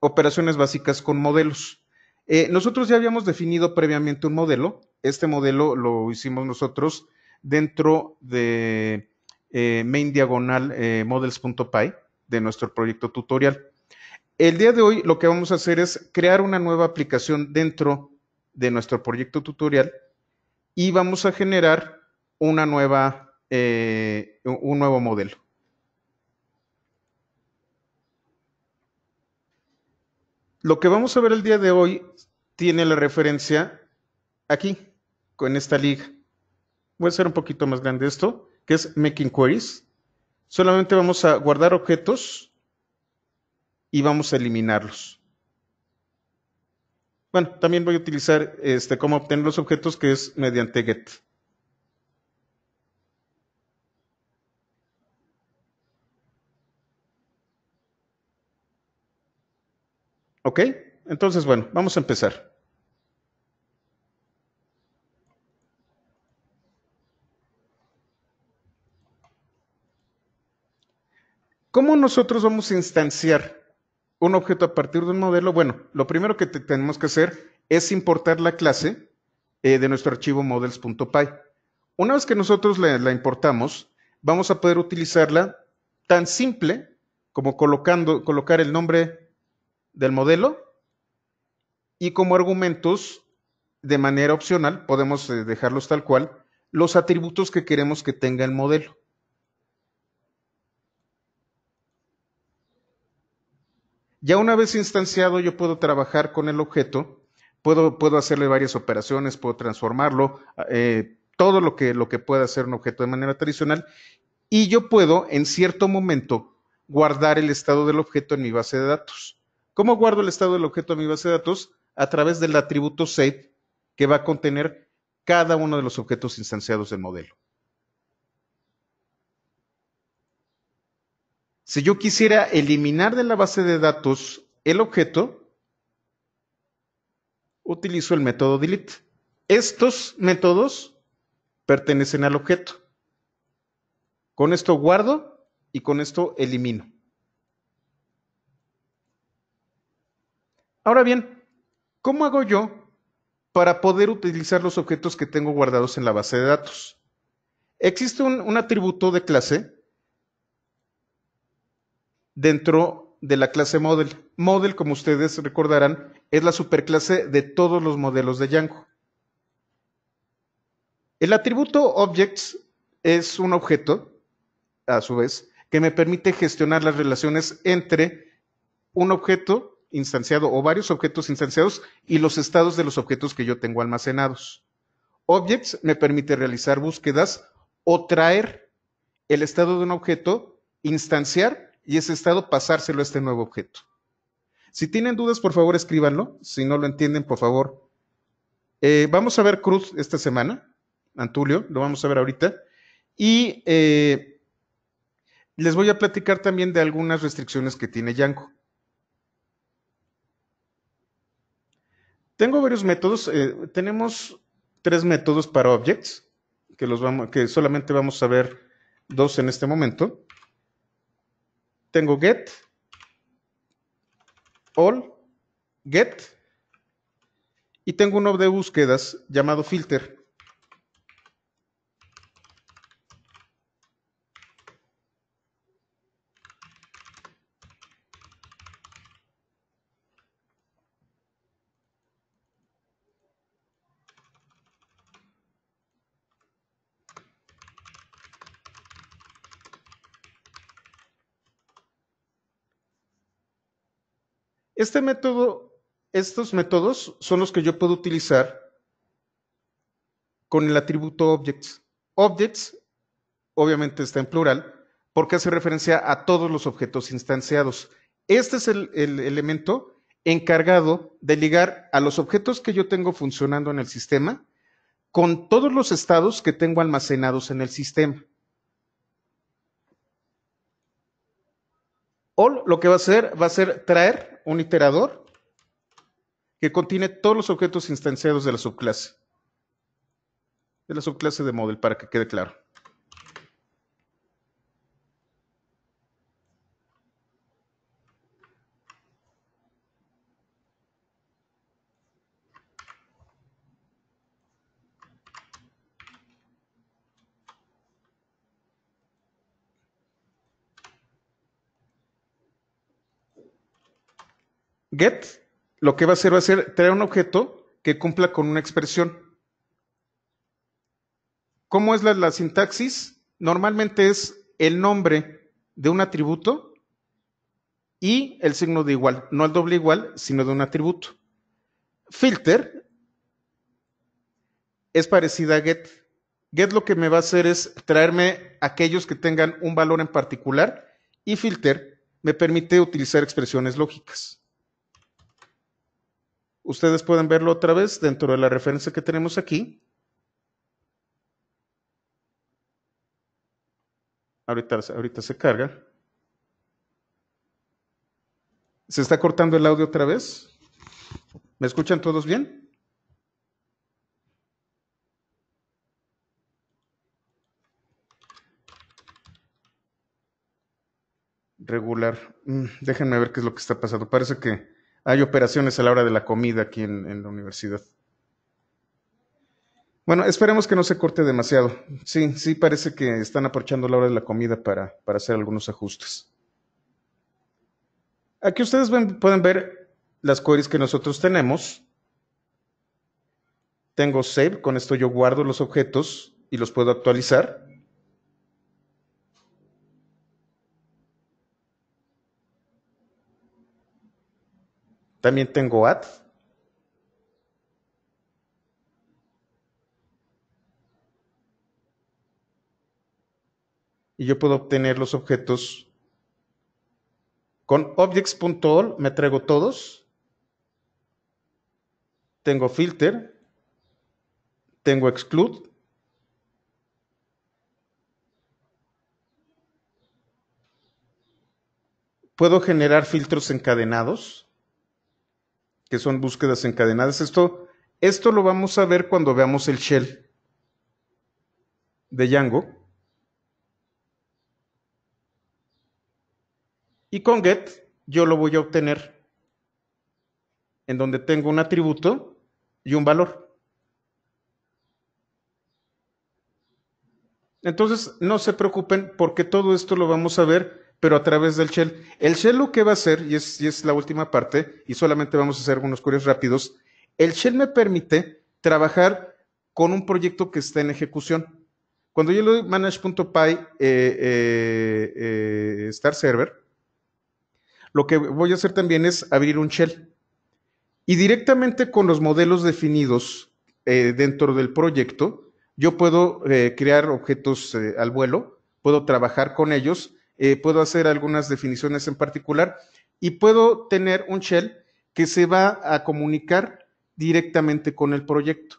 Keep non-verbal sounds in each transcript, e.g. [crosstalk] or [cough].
operaciones básicas con modelos. Eh, nosotros ya habíamos definido previamente un modelo. Este modelo lo hicimos nosotros dentro de eh, main diagonal eh, models.py de nuestro proyecto tutorial. El día de hoy lo que vamos a hacer es crear una nueva aplicación dentro de nuestro proyecto tutorial y vamos a generar una nueva, un nuevo modelo. Lo que vamos a ver el día de hoy tiene la referencia aquí, con esta liga. Voy a hacer un poquito más grande esto, que es Making Queries. Solamente vamos a guardar objetos y vamos a eliminarlos. Bueno, también voy a utilizar este, cómo obtener los objetos, que es mediante get. ¿Ok? Entonces, bueno, vamos a empezar. ¿Cómo nosotros vamos a instanciar un objeto a partir de un modelo? Bueno, lo primero que tenemos que hacer es importar la clase eh, de nuestro archivo models.py. Una vez que nosotros la, la, importamos, vamos a poder utilizarla tan simple como colocando, colocar el nombre del modelo y como argumentos de manera opcional, podemos eh, dejarlos tal cual, los atributos que queremos que tenga el modelo. Ya una vez instanciado, yo puedo trabajar con el objeto, puedo, hacerle varias operaciones, puedo transformarlo, ah, eh, todo lo que, lo que pueda hacer un objeto de manera tradicional, y yo puedo en cierto momento guardar el estado del objeto en mi base de datos. ¿Cómo guardo el estado del objeto en mi base de datos? A través del atributo save que va a contener cada uno de los objetos instanciados del modelo. Si yo quisiera eliminar de la base de datos el objeto, utilizo el método delete. Estos métodos pertenecen al objeto. Con esto guardo y con esto elimino. Ahora bien, ¿cómo hago yo para poder utilizar los objetos que tengo guardados en la base de datos? Existe un, atributo de clase dentro de la clase model. Model, como ustedes recordarán, es la superclase de todos los modelos de Django. El atributo objects es un objeto, a su vez, que me permite gestionar las relaciones entre un objeto instanciado o varios objetos instanciados y los estados de los objetos que yo tengo almacenados. Objects me permite realizar búsquedas o traer el estado de un objeto, instanciar y ese estado pasárselo a este nuevo objeto. Si tienen dudas, por favor, escríbanlo. Si no lo entienden, por favor. Eh, vamos a ver Cruz esta semana, Antulio, lo vamos a ver ahorita. Y eh, les voy a platicar también de algunas restricciones que tiene Yanko Tengo varios métodos. Eh, tenemos tres métodos para objects, que, los vamos, que solamente vamos a ver dos en este momento. Tengo get, all, get, y tengo uno de búsquedas llamado filter. Este método, estos métodos son los que yo puedo utilizar con el atributo objects. Objects, obviamente está en plural, porque hace referencia a todos los objetos instanciados. Este es el, el elemento encargado de ligar a los objetos que yo tengo funcionando en el sistema con todos los estados que tengo almacenados en el sistema. lo que va a hacer va a ser traer un iterador que contiene todos los objetos instanciados de la subclase. De la subclase de model, para que quede claro. get lo que va a hacer va a ser traer un objeto que cumpla con una expresión. ¿Cómo es la, sintaxis? Normalmente es el nombre de un atributo y el signo de igual, no el doble igual, sino de un atributo. Filter es parecida a get. Get lo que me va a hacer es traerme aquellos que tengan un valor en particular y filter me permite utilizar expresiones lógicas. Ustedes pueden verlo otra vez dentro de la referencia que tenemos aquí. Ahorita, ahorita se carga. ¿Se está cortando el audio otra vez? ¿Me escuchan todos bien? Regular. Mm, déjenme ver qué es lo que está pasando. Parece que hay operaciones a la hora de la comida aquí en, la universidad. Bueno, esperemos que no se corte demasiado. Sí, sí parece que están aprovechando la hora de la comida para, para hacer algunos ajustes. Aquí ustedes pueden ver las queries que nosotros tenemos. Tengo save, con esto yo guardo los objetos y los puedo actualizar. También tengo add. Y yo puedo obtener los objetos con objects.all me traigo todos. Tengo filter. Tengo exclude. Puedo generar filtros encadenados que son búsquedas encadenadas. Esto, esto lo vamos a ver cuando veamos el shell de Django. Y con get yo lo voy a obtener en donde tengo un atributo y un valor. Entonces, no se preocupen porque todo esto lo vamos a ver pero a través del shell. El shell lo que va a hacer, y es, la última parte, y solamente vamos a hacer unos queries rápidos, el shell me permite trabajar con un proyecto que está en ejecución. Cuando yo le doy manage.py eh, eh, eh, Star Server, lo que voy a hacer también es abrir un shell. Y directamente con los modelos definidos dentro del proyecto, yo puedo crear objetos al vuelo, puedo trabajar con ellos eh, puedo hacer algunas definiciones en particular y puedo tener un shell que se va a comunicar directamente con el proyecto.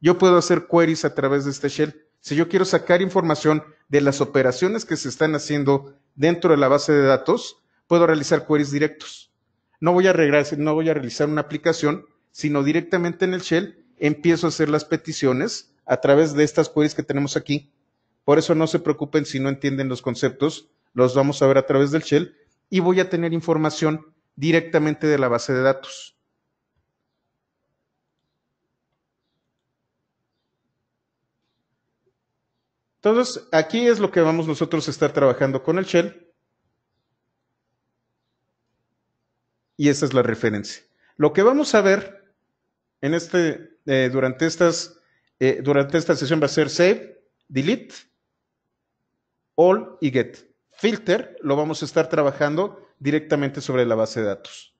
Yo puedo hacer queries a través de este shell. Si yo quiero sacar información de las operaciones que se están haciendo dentro de la base de datos, puedo realizar queries directos. No voy a, regresar, no voy a realizar una aplicación, sino directamente en el shell empiezo a hacer las peticiones a través de estas queries que tenemos aquí. Por eso no se preocupen si no entienden los conceptos los vamos a ver a través del shell y voy a tener información directamente de la base de datos. Entonces, aquí es lo que vamos nosotros a estar trabajando con el shell. Y esta es la referencia. Lo que vamos a ver en este, eh, durante, estas, eh, durante esta sesión va a ser save, delete, all y get. Filter lo vamos a estar trabajando directamente sobre la base de datos.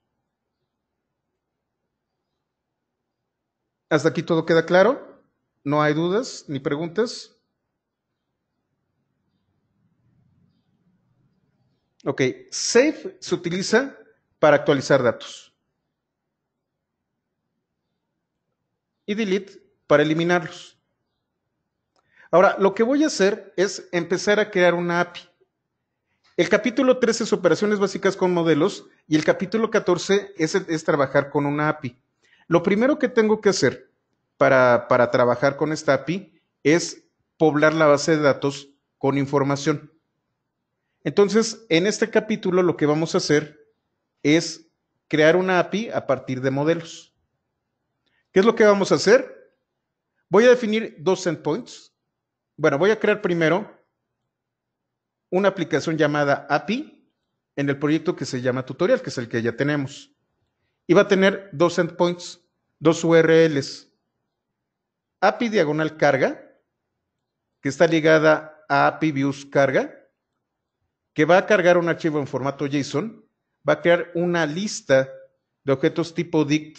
¿Hasta aquí todo queda claro? ¿No hay dudas ni preguntas? Ok, save se utiliza para actualizar datos. Y delete para eliminarlos. Ahora, lo que voy a hacer es empezar a crear una API. El capítulo 13 es operaciones básicas con modelos y el capítulo 14 es, trabajar con una API. Lo primero que tengo que hacer para, para, trabajar con esta API es poblar la base de datos con información. Entonces, en este capítulo lo que vamos a hacer es crear una API a partir de modelos. ¿Qué es lo que vamos a hacer? Voy a definir dos endpoints. Bueno, voy a crear primero una aplicación llamada API en el proyecto que se llama tutorial, que es el que ya tenemos. Y va a tener dos endpoints, dos URLs. API diagonal carga, que está ligada a API views carga, que va a cargar un archivo en formato JSON, va a crear una lista de objetos tipo dict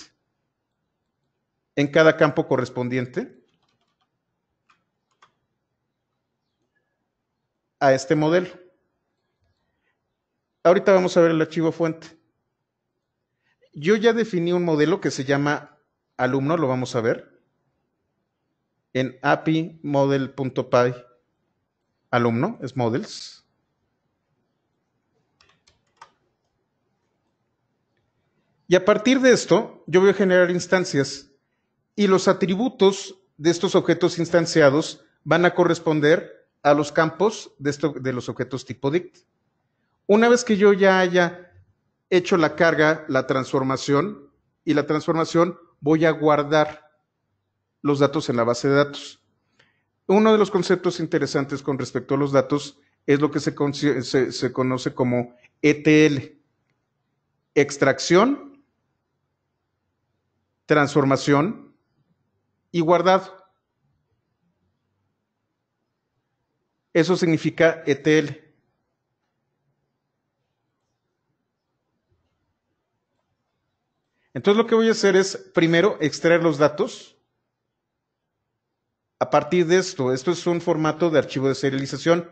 en cada campo correspondiente a este modelo. Ahorita vamos a ver el archivo fuente. Yo ya definí un modelo que se llama alumno, lo vamos a ver, en api model.py alumno, es models. Y a partir de esto, yo voy a generar instancias y los atributos de estos objetos instanciados van a corresponder a los campos de, de los objetos tipo dict. Una vez que yo ya haya hecho la carga, la transformación y la transformación, voy a guardar los datos en la base de datos. Uno de los conceptos interesantes con respecto a los datos es lo que se, se, se conoce como ETL, extracción, transformación y guardado. Eso significa ETL. Entonces lo que voy a hacer es primero extraer los datos. A partir de esto, esto es un formato de archivo de serialización.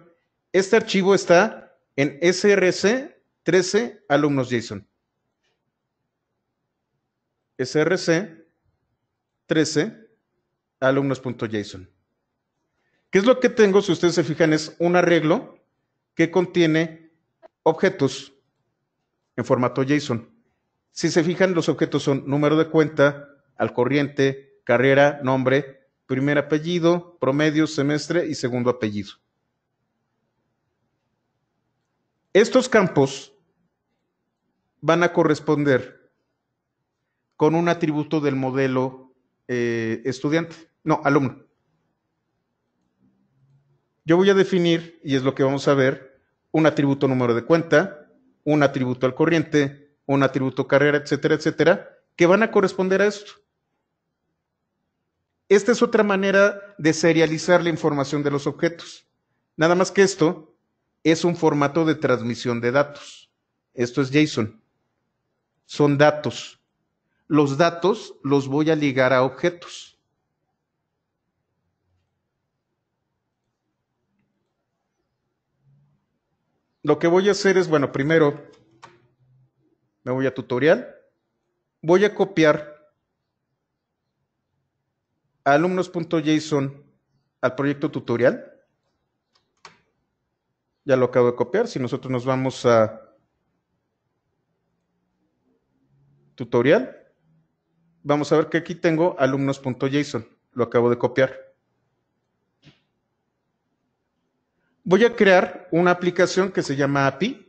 Este archivo está en src 13 alumnosjson src 13 alumnos.json. ¿Qué es lo que tengo? Si ustedes se fijan, es un arreglo que contiene objetos en formato JSON. Si se fijan, los objetos son número de cuenta, al corriente, carrera, nombre, primer apellido, promedio, semestre y segundo apellido. Estos campos van a corresponder con un atributo del modelo eh, estudiante, no, alumno. Yo voy a definir, y es lo que vamos a ver, un atributo número de cuenta, un atributo al corriente, un atributo carrera, etcétera, etcétera, que van a corresponder a esto. Esta es otra manera de serializar la información de los objetos. Nada más que esto es un formato de transmisión de datos. Esto es JSON. Son datos. Los datos los voy a ligar a objetos. lo que voy a hacer es, bueno, primero me voy a tutorial, voy a copiar alumnos.json al proyecto tutorial. Ya lo acabo de copiar. Si nosotros nos vamos a tutorial, vamos a ver que aquí tengo alumnos.json. Lo acabo de copiar. voy a crear una aplicación que se llama API.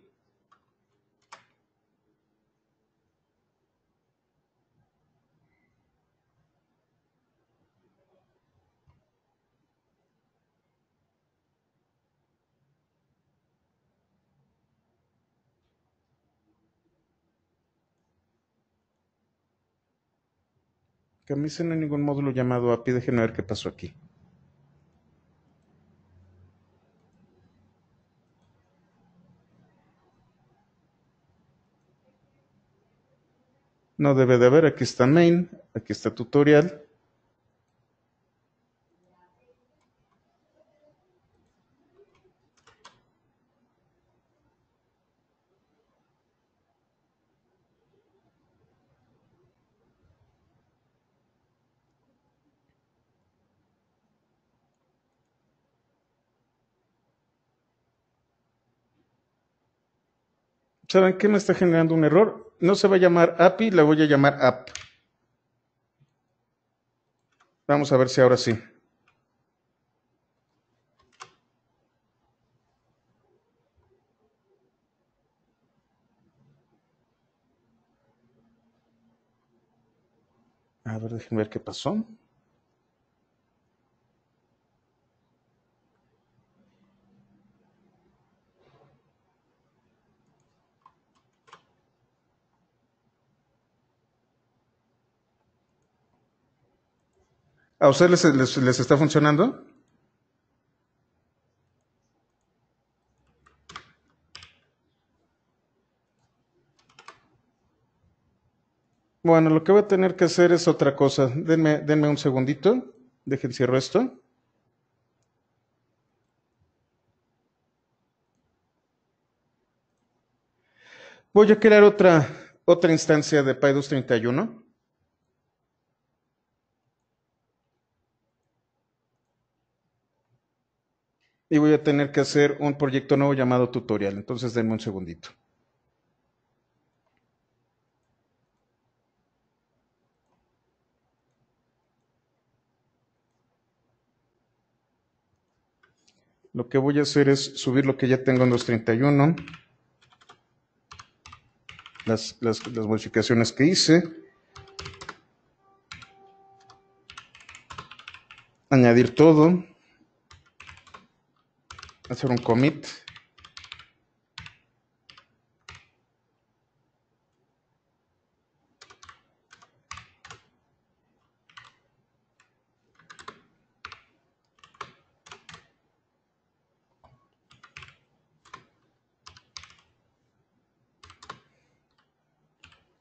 Que a mí se hay ningún módulo llamado API. Déjenme ver qué pasó aquí. no debe de haber, aquí está main, aquí está tutorial, ¿Saben qué me está generando un error? No se va a llamar API, la voy a llamar app. Vamos a ver si ahora sí. A ver, déjenme ver qué pasó. ¿A ustedes les, está funcionando? Bueno, lo que voy a tener que hacer es otra cosa. Denme, denme un segundito. Dejen cierro esto. Voy a crear otra, otra instancia de PyDos 31. y voy a tener que hacer un proyecto nuevo llamado tutorial. Entonces denme un segundito. Lo que voy a hacer es subir lo que ya tengo en 231, las, las modificaciones que hice. Añadir todo hacer un commit.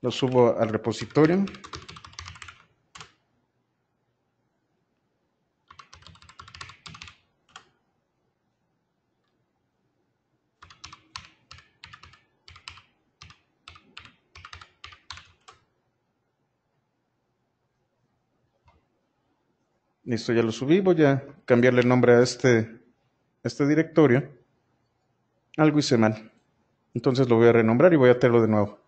Lo subo al repositorio. esto ya lo subí. Voy a cambiarle el nombre a este, este directorio. Algo hice mal. Entonces lo voy a renombrar y voy a hacerlo de nuevo.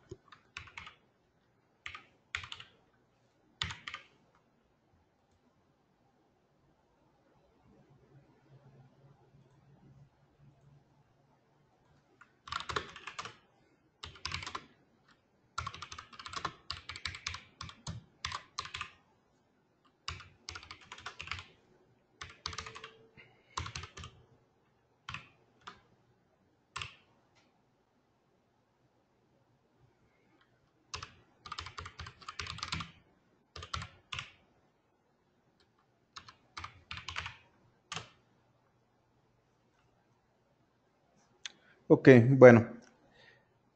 Ok, bueno.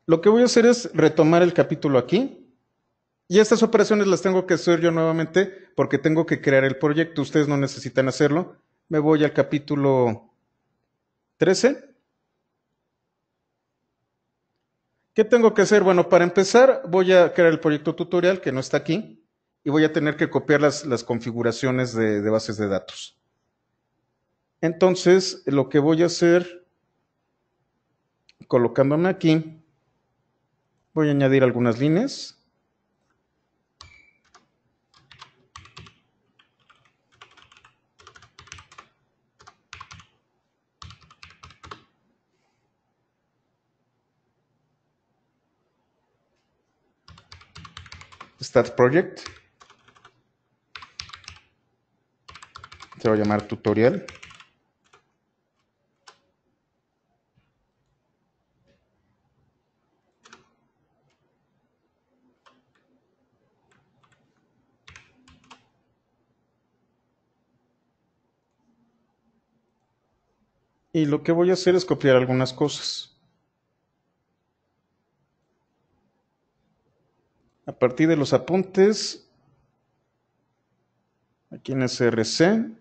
Lo que voy a hacer es retomar el capítulo aquí. Y estas operaciones las tengo que hacer yo nuevamente porque tengo que crear el proyecto. Ustedes no necesitan hacerlo. Me voy al capítulo 13. ¿Qué tengo que hacer? Bueno, para empezar voy a crear el proyecto tutorial que no está aquí y voy a tener que copiar las, configuraciones de bases de datos. Entonces, lo que voy a hacer colocándome aquí, voy a añadir algunas líneas. Start Project. Se va a llamar tutorial. y lo que voy a hacer es copiar algunas cosas. A partir de los apuntes, aquí en SRC,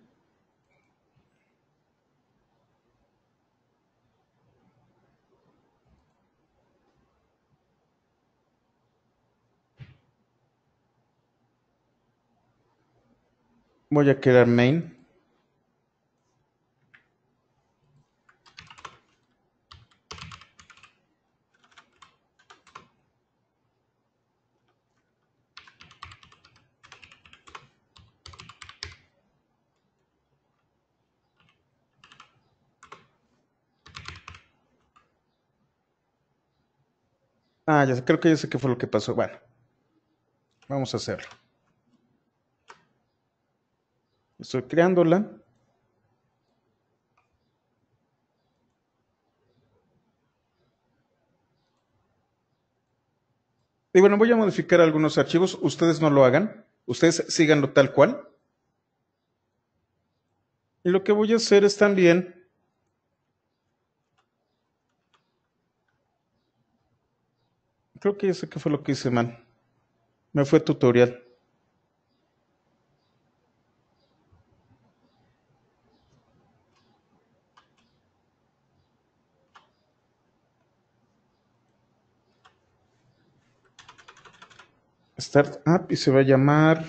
voy a crear main. Ah, ya creo que ya sé qué fue lo que pasó. Bueno, vamos a hacerlo. Estoy creándola. Y bueno, voy a modificar algunos archivos. Ustedes no lo hagan. Ustedes síganlo tal cual. Y lo que voy a hacer es también Creo que ya sé fue lo que hice mal. Me fue tutorial. Start up y se va a llamar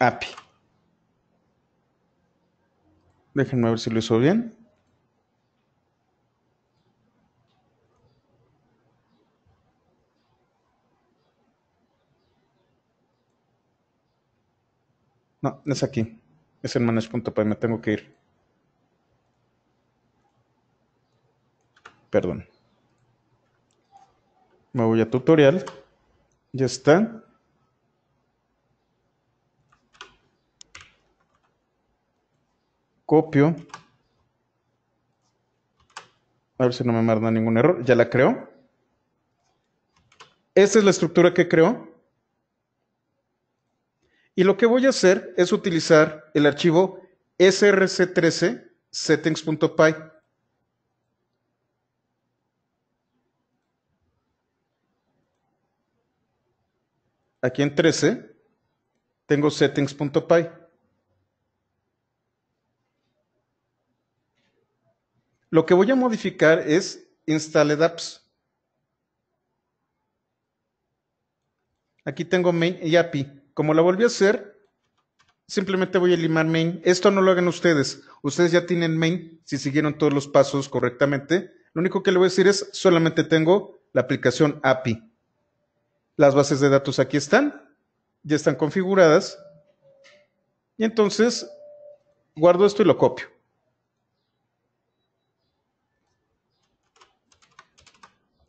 API. Déjenme ver si lo hizo bien. No, es aquí. Es en manage.py, me tengo que ir. Perdón. Me voy a tutorial. Ya está. Copio. A ver si no me manda ningún error. Ya la creo. Esta es la estructura que creo. Y lo que voy a hacer es utilizar el archivo src13 settings.py. Aquí en 13 tengo settings.py. Lo que voy a modificar es installed apps. Aquí tengo main y API. Como la volví a hacer, simplemente voy a limar main. Esto no lo hagan ustedes. Ustedes ya tienen main si siguieron todos los pasos correctamente. Lo único que le voy a decir es, solamente tengo la aplicación API. Las bases de datos aquí están, ya están configuradas. Y entonces, guardo esto y lo copio.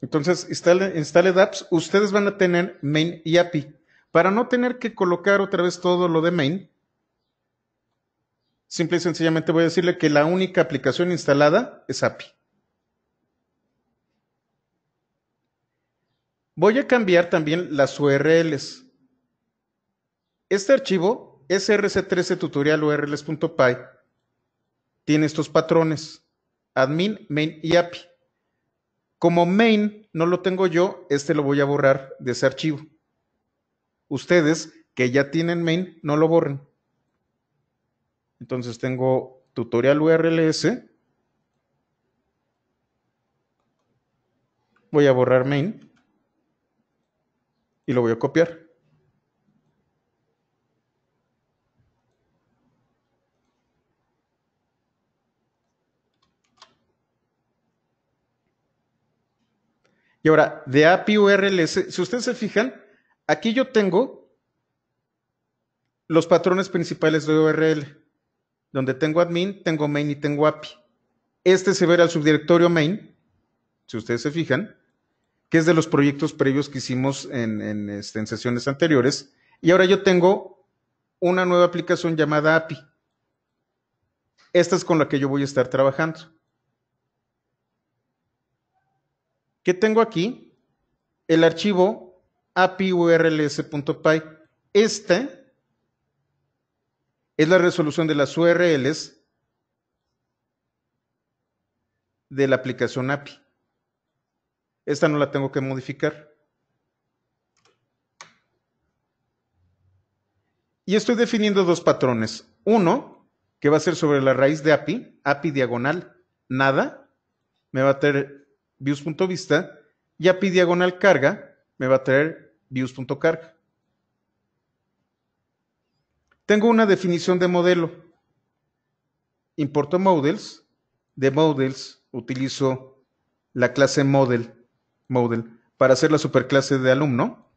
Entonces, instale, instale DApps. Ustedes van a tener main y API para no tener que colocar otra vez todo lo de main, simple y sencillamente voy a decirle que la única aplicación instalada es API. Voy a cambiar también las URLs. Este archivo, src13 tutorial tiene estos patrones, admin, main y API. Como main no lo tengo yo, este lo voy a borrar de ese archivo ustedes que ya tienen main, no lo borren. Entonces tengo tutorial URLS. Voy a borrar main y lo voy a copiar. Y ahora, de API URLS, si ustedes se fijan, Aquí yo tengo los patrones principales de URL. Donde tengo admin, tengo main y tengo API. Este se verá al subdirectorio main, si ustedes se fijan, que es de los proyectos previos que hicimos en, en, este, en sesiones anteriores. Y ahora yo tengo una nueva aplicación llamada API. Esta es con la que yo voy a estar trabajando. ¿Qué tengo aquí? El archivo API urls.py. Esta es la resolución de las URLs de la aplicación API. Esta no la tengo que modificar. Y estoy definiendo dos patrones. Uno, que va a ser sobre la raíz de API, API diagonal, nada, me va a tener views.vista, y API diagonal carga, me va a traer views.carga. Tengo una definición de modelo. Importo models. De models utilizo la clase model, model para hacer la superclase de alumno.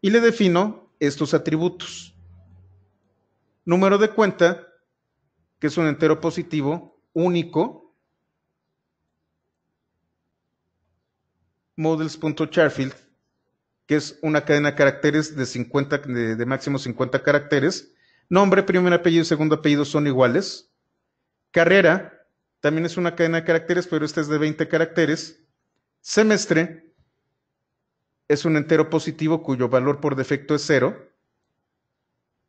Y le defino estos atributos. Número de cuenta, que es un entero positivo único models.charfield, que es una cadena de caracteres de, 50, de, máximo 50 caracteres. Nombre, primer apellido y segundo apellido son iguales. Carrera, también es una cadena de caracteres, pero esta es de 20 caracteres. Semestre, es un entero positivo cuyo valor por defecto es cero.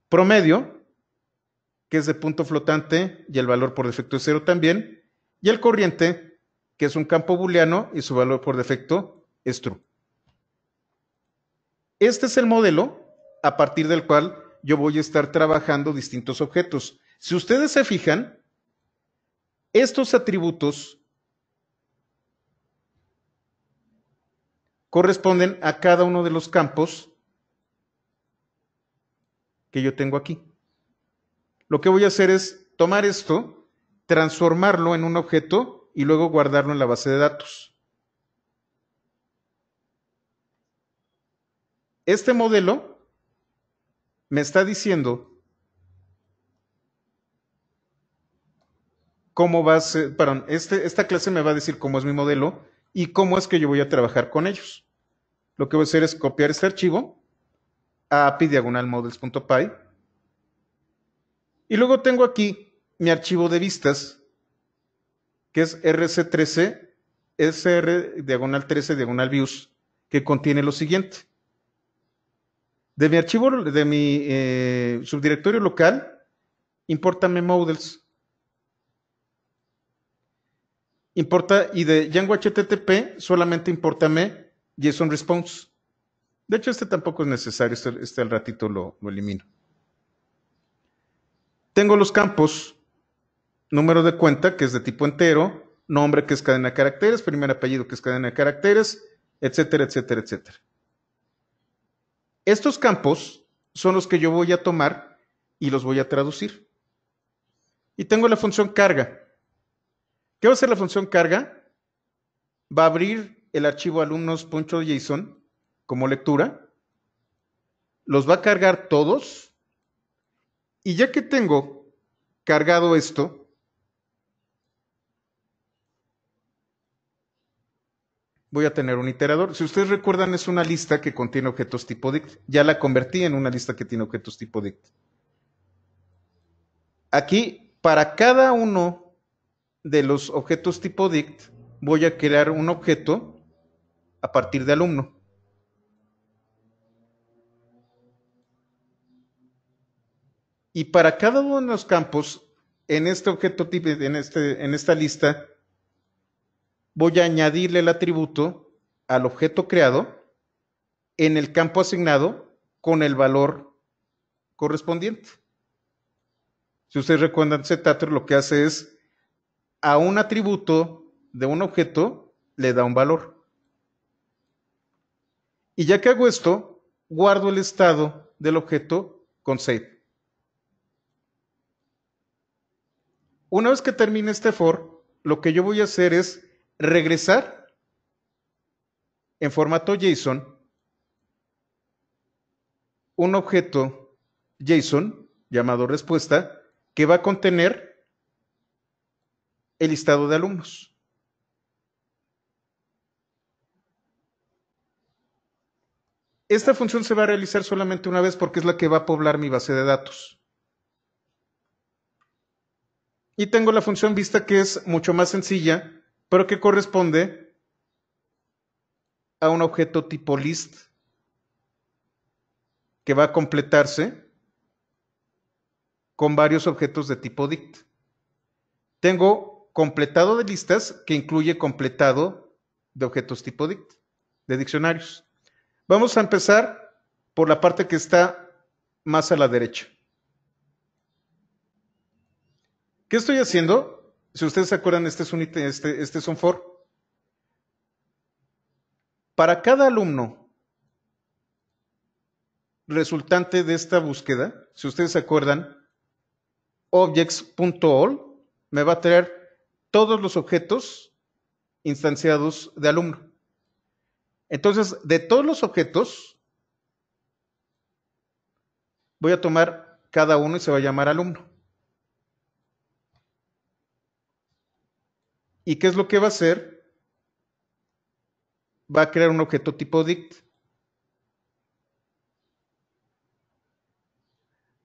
Promedio, que es de punto flotante y el valor por defecto es cero también. Y el corriente, que es un campo booleano y su valor por defecto este es el modelo a partir del cual yo voy a estar trabajando distintos objetos. Si ustedes se fijan, estos atributos corresponden a cada uno de los campos que yo tengo aquí. Lo que voy a hacer es tomar esto, transformarlo en un objeto y luego guardarlo en la base de datos. este modelo me está diciendo cómo va a ser, perdón, este, esta clase me va a decir cómo es mi modelo y cómo es que yo voy a trabajar con ellos. Lo que voy a hacer es copiar este archivo a api y luego tengo aquí mi archivo de vistas que es rc13 sr diagonal 13 diagonal views que contiene lo siguiente. De mi archivo, de mi eh, subdirectorio local, importame models. Importa, y de Django HTTP solamente importame JSON response. De hecho, este tampoco es necesario, este, este, al ratito lo, lo elimino. Tengo los campos, número de cuenta, que es de tipo entero, nombre, que es cadena de caracteres, primer apellido, que es cadena de caracteres, etcétera, etcétera, etcétera. Estos campos son los que yo voy a tomar y los voy a traducir. Y tengo la función carga. ¿Qué va a hacer la función carga? Va a abrir el archivo alumnos.json como lectura. Los va a cargar todos. Y ya que tengo cargado esto, voy a tener un iterador. Si ustedes recuerdan, es una lista que contiene objetos tipo dict. Ya la convertí en una lista que tiene objetos tipo dict. Aquí, para cada uno de los objetos tipo dict, voy a crear un objeto a partir de alumno. Y para cada uno de los campos, en este objeto tipo, en, este, en esta lista, voy a añadirle el atributo al objeto creado en el campo asignado con el valor correspondiente. Si ustedes recuerdan, Zetater, lo que hace es a un atributo de un objeto le da un valor. Y ya que hago esto, guardo el estado del objeto con save. Una vez que termine este for, lo que yo voy a hacer es regresar en formato JSON un objeto JSON llamado respuesta que va a contener el listado de alumnos. Esta función se va a realizar solamente una vez porque es la que va a poblar mi base de datos. Y tengo la función vista que es mucho más sencilla pero que corresponde a un objeto tipo list que va a completarse con varios objetos de tipo dict. Tengo completado de listas que incluye completado de objetos tipo dict, de diccionarios. Vamos a empezar por la parte que está más a la derecha. ¿Qué estoy haciendo? Si ustedes se acuerdan, este es un, este, este for. Para cada alumno resultante de esta búsqueda, si ustedes se acuerdan, objects.all me va a traer todos los objetos instanciados de alumno. Entonces, de todos los objetos, voy a tomar cada uno y se va a llamar alumno. ¿Y qué es lo que va a hacer? Va a crear un objeto tipo dict.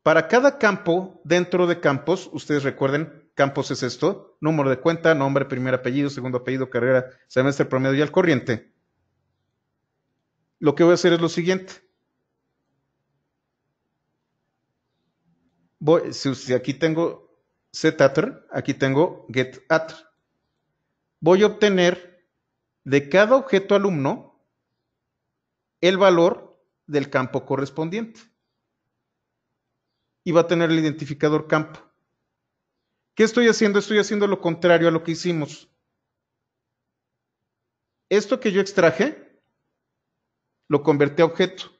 Para cada campo, dentro de campos, ustedes recuerden, campos es esto, número de cuenta, nombre, primer apellido, segundo apellido, carrera, semestre, promedio y al corriente. Lo que voy a hacer es lo siguiente. Voy, si, aquí tengo setAtter, aquí tengo getAtter voy a obtener de cada objeto alumno el valor del campo correspondiente. Y va a tener el identificador campo. ¿Qué estoy haciendo? Estoy haciendo lo contrario a lo que hicimos. Esto que yo extraje, lo convertí a objeto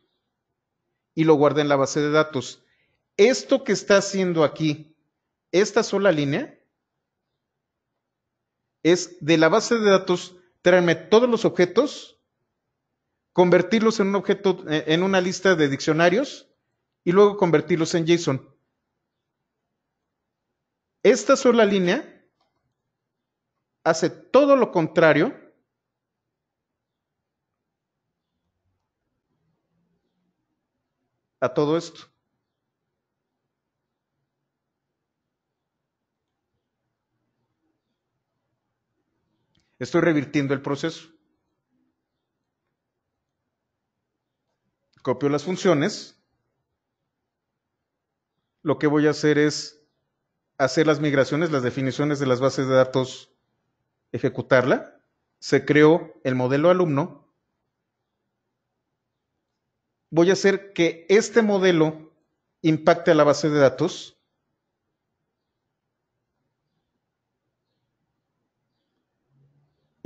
y lo guardé en la base de datos. Esto que está haciendo aquí, esta sola línea, es de la base de datos, traerme todos los objetos, convertirlos en un objeto, eh, en una lista de diccionarios y luego convertirlos en JSON. Esta sola línea hace todo lo contrario a todo esto. Estoy revirtiendo el proceso. Copio las funciones. Lo que voy a hacer es hacer las migraciones, las definiciones de las bases de datos, ejecutarla. Se creó el modelo alumno. Voy a hacer que este modelo impacte a la base de datos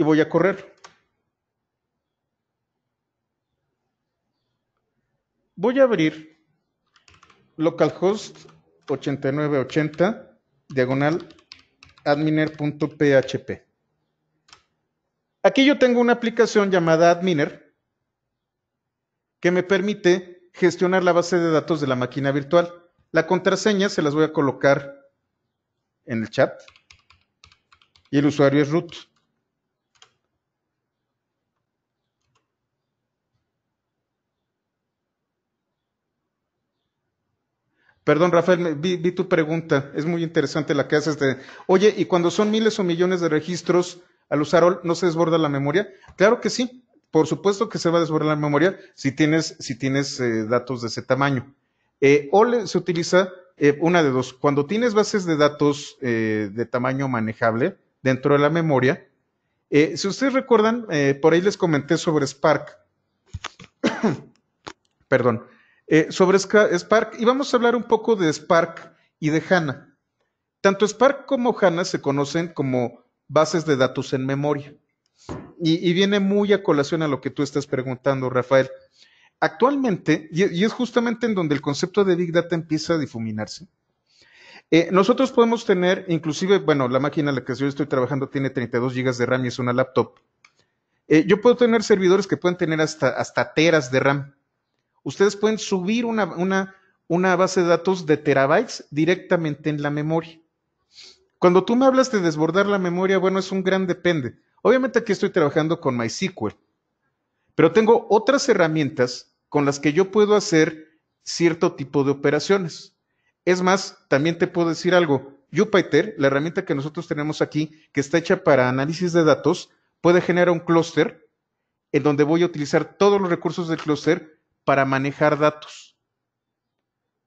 y voy a correr. Voy a abrir localhost 8980 diagonal adminer.php. Aquí yo tengo una aplicación llamada Adminer que me permite gestionar la base de datos de la máquina virtual. La contraseña se las voy a colocar en el chat y el usuario es root. Perdón, Rafael, vi, tu pregunta. Es muy interesante la que haces de, oye, ¿y cuando son miles o millones de registros al usar OL no se desborda la memoria? Claro que sí. Por supuesto que se va a desbordar la memoria si tienes, si tienes eh, datos de ese tamaño. Eh, OL se utiliza eh, una de dos. Cuando tienes bases de datos de tamaño manejable dentro de la memoria, si ustedes recuerdan, por ahí les comenté sobre Spark. [coughs] Perdón. Eh, sobre Spark y vamos a hablar un poco de Spark y de HANA. Tanto Spark como HANA se conocen como bases de datos en memoria. Y, viene muy a colación a lo que tú estás preguntando, Rafael. Actualmente, y, es justamente en donde el concepto de Big Data empieza a difuminarse, eh, nosotros podemos tener, inclusive, bueno, la máquina en la que yo estoy trabajando tiene 32 GB de RAM y es una laptop. Eh, yo puedo tener servidores que pueden tener hasta, hasta teras de RAM. Ustedes pueden subir una, base de datos de terabytes directamente en la memoria. Cuando tú me hablas de desbordar la memoria, bueno, es un gran depende. Obviamente aquí estoy trabajando con MySQL, pero tengo otras herramientas con las que yo puedo hacer cierto tipo de operaciones. Es más, también te puedo decir algo. Jupyter, la herramienta que nosotros tenemos aquí, que está hecha para análisis de datos, puede generar un clúster en donde voy a utilizar todos los recursos del clúster para manejar datos.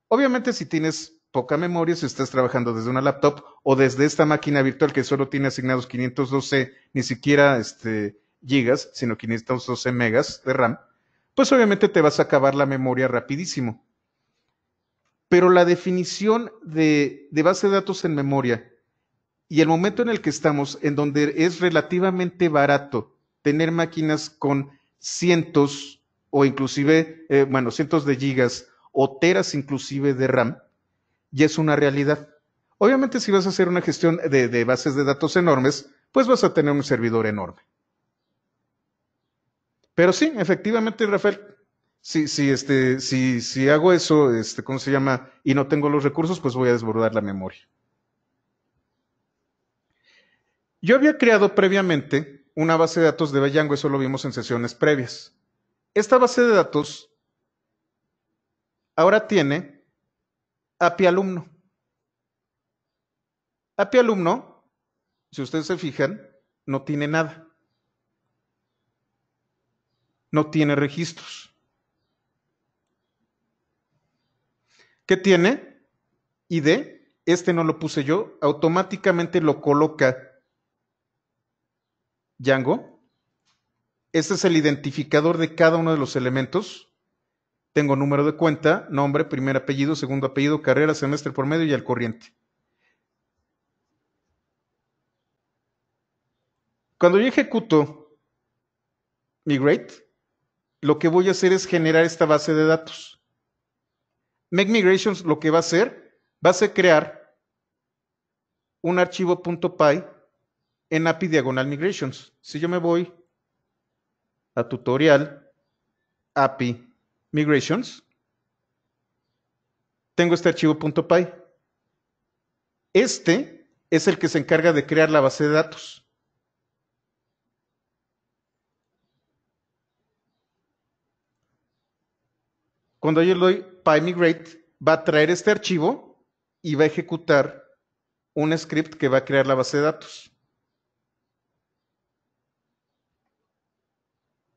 Obviamente si tienes poca memoria, si estás trabajando desde una laptop o desde esta máquina virtual que solo tiene asignados 512, ni siquiera este, gigas, sino 512 megas de RAM, pues obviamente te vas a acabar la memoria rapidísimo. Pero la definición de, de base de datos en memoria y el momento en el que estamos, en donde es relativamente barato tener máquinas con cientos o inclusive, eh, bueno, cientos de gigas o teras inclusive de RAM, y es una realidad. Obviamente si vas a hacer una gestión de, bases de datos enormes, pues vas a tener un servidor enorme. Pero sí, efectivamente, Rafael, si, este, hago eso, este, ¿cómo se llama? Y no tengo los recursos, pues voy a desbordar la memoria. Yo había creado previamente una base de datos de Bayango, eso lo vimos en sesiones previas. Esta base de datos ahora tiene API alumno. API alumno, si ustedes se fijan, no tiene nada. No tiene registros. ¿Qué tiene? ID. Este no lo puse yo. Automáticamente lo coloca Django este es el identificador de cada uno de los elementos. Tengo número de cuenta, nombre, primer apellido, segundo apellido, carrera, semestre por medio y el corriente. Cuando yo ejecuto migrate, lo que voy a hacer es generar esta base de datos. Make Migrations lo que va a hacer, va a ser crear un archivo .py en API diagonal migrations. Si yo me voy a tutorial, API, migrations, tengo este archivo .py. Este es el que se encarga de crear la base de datos. Cuando yo le doy PyMigrate, va a traer este archivo y va a ejecutar un script que va a crear la base de datos.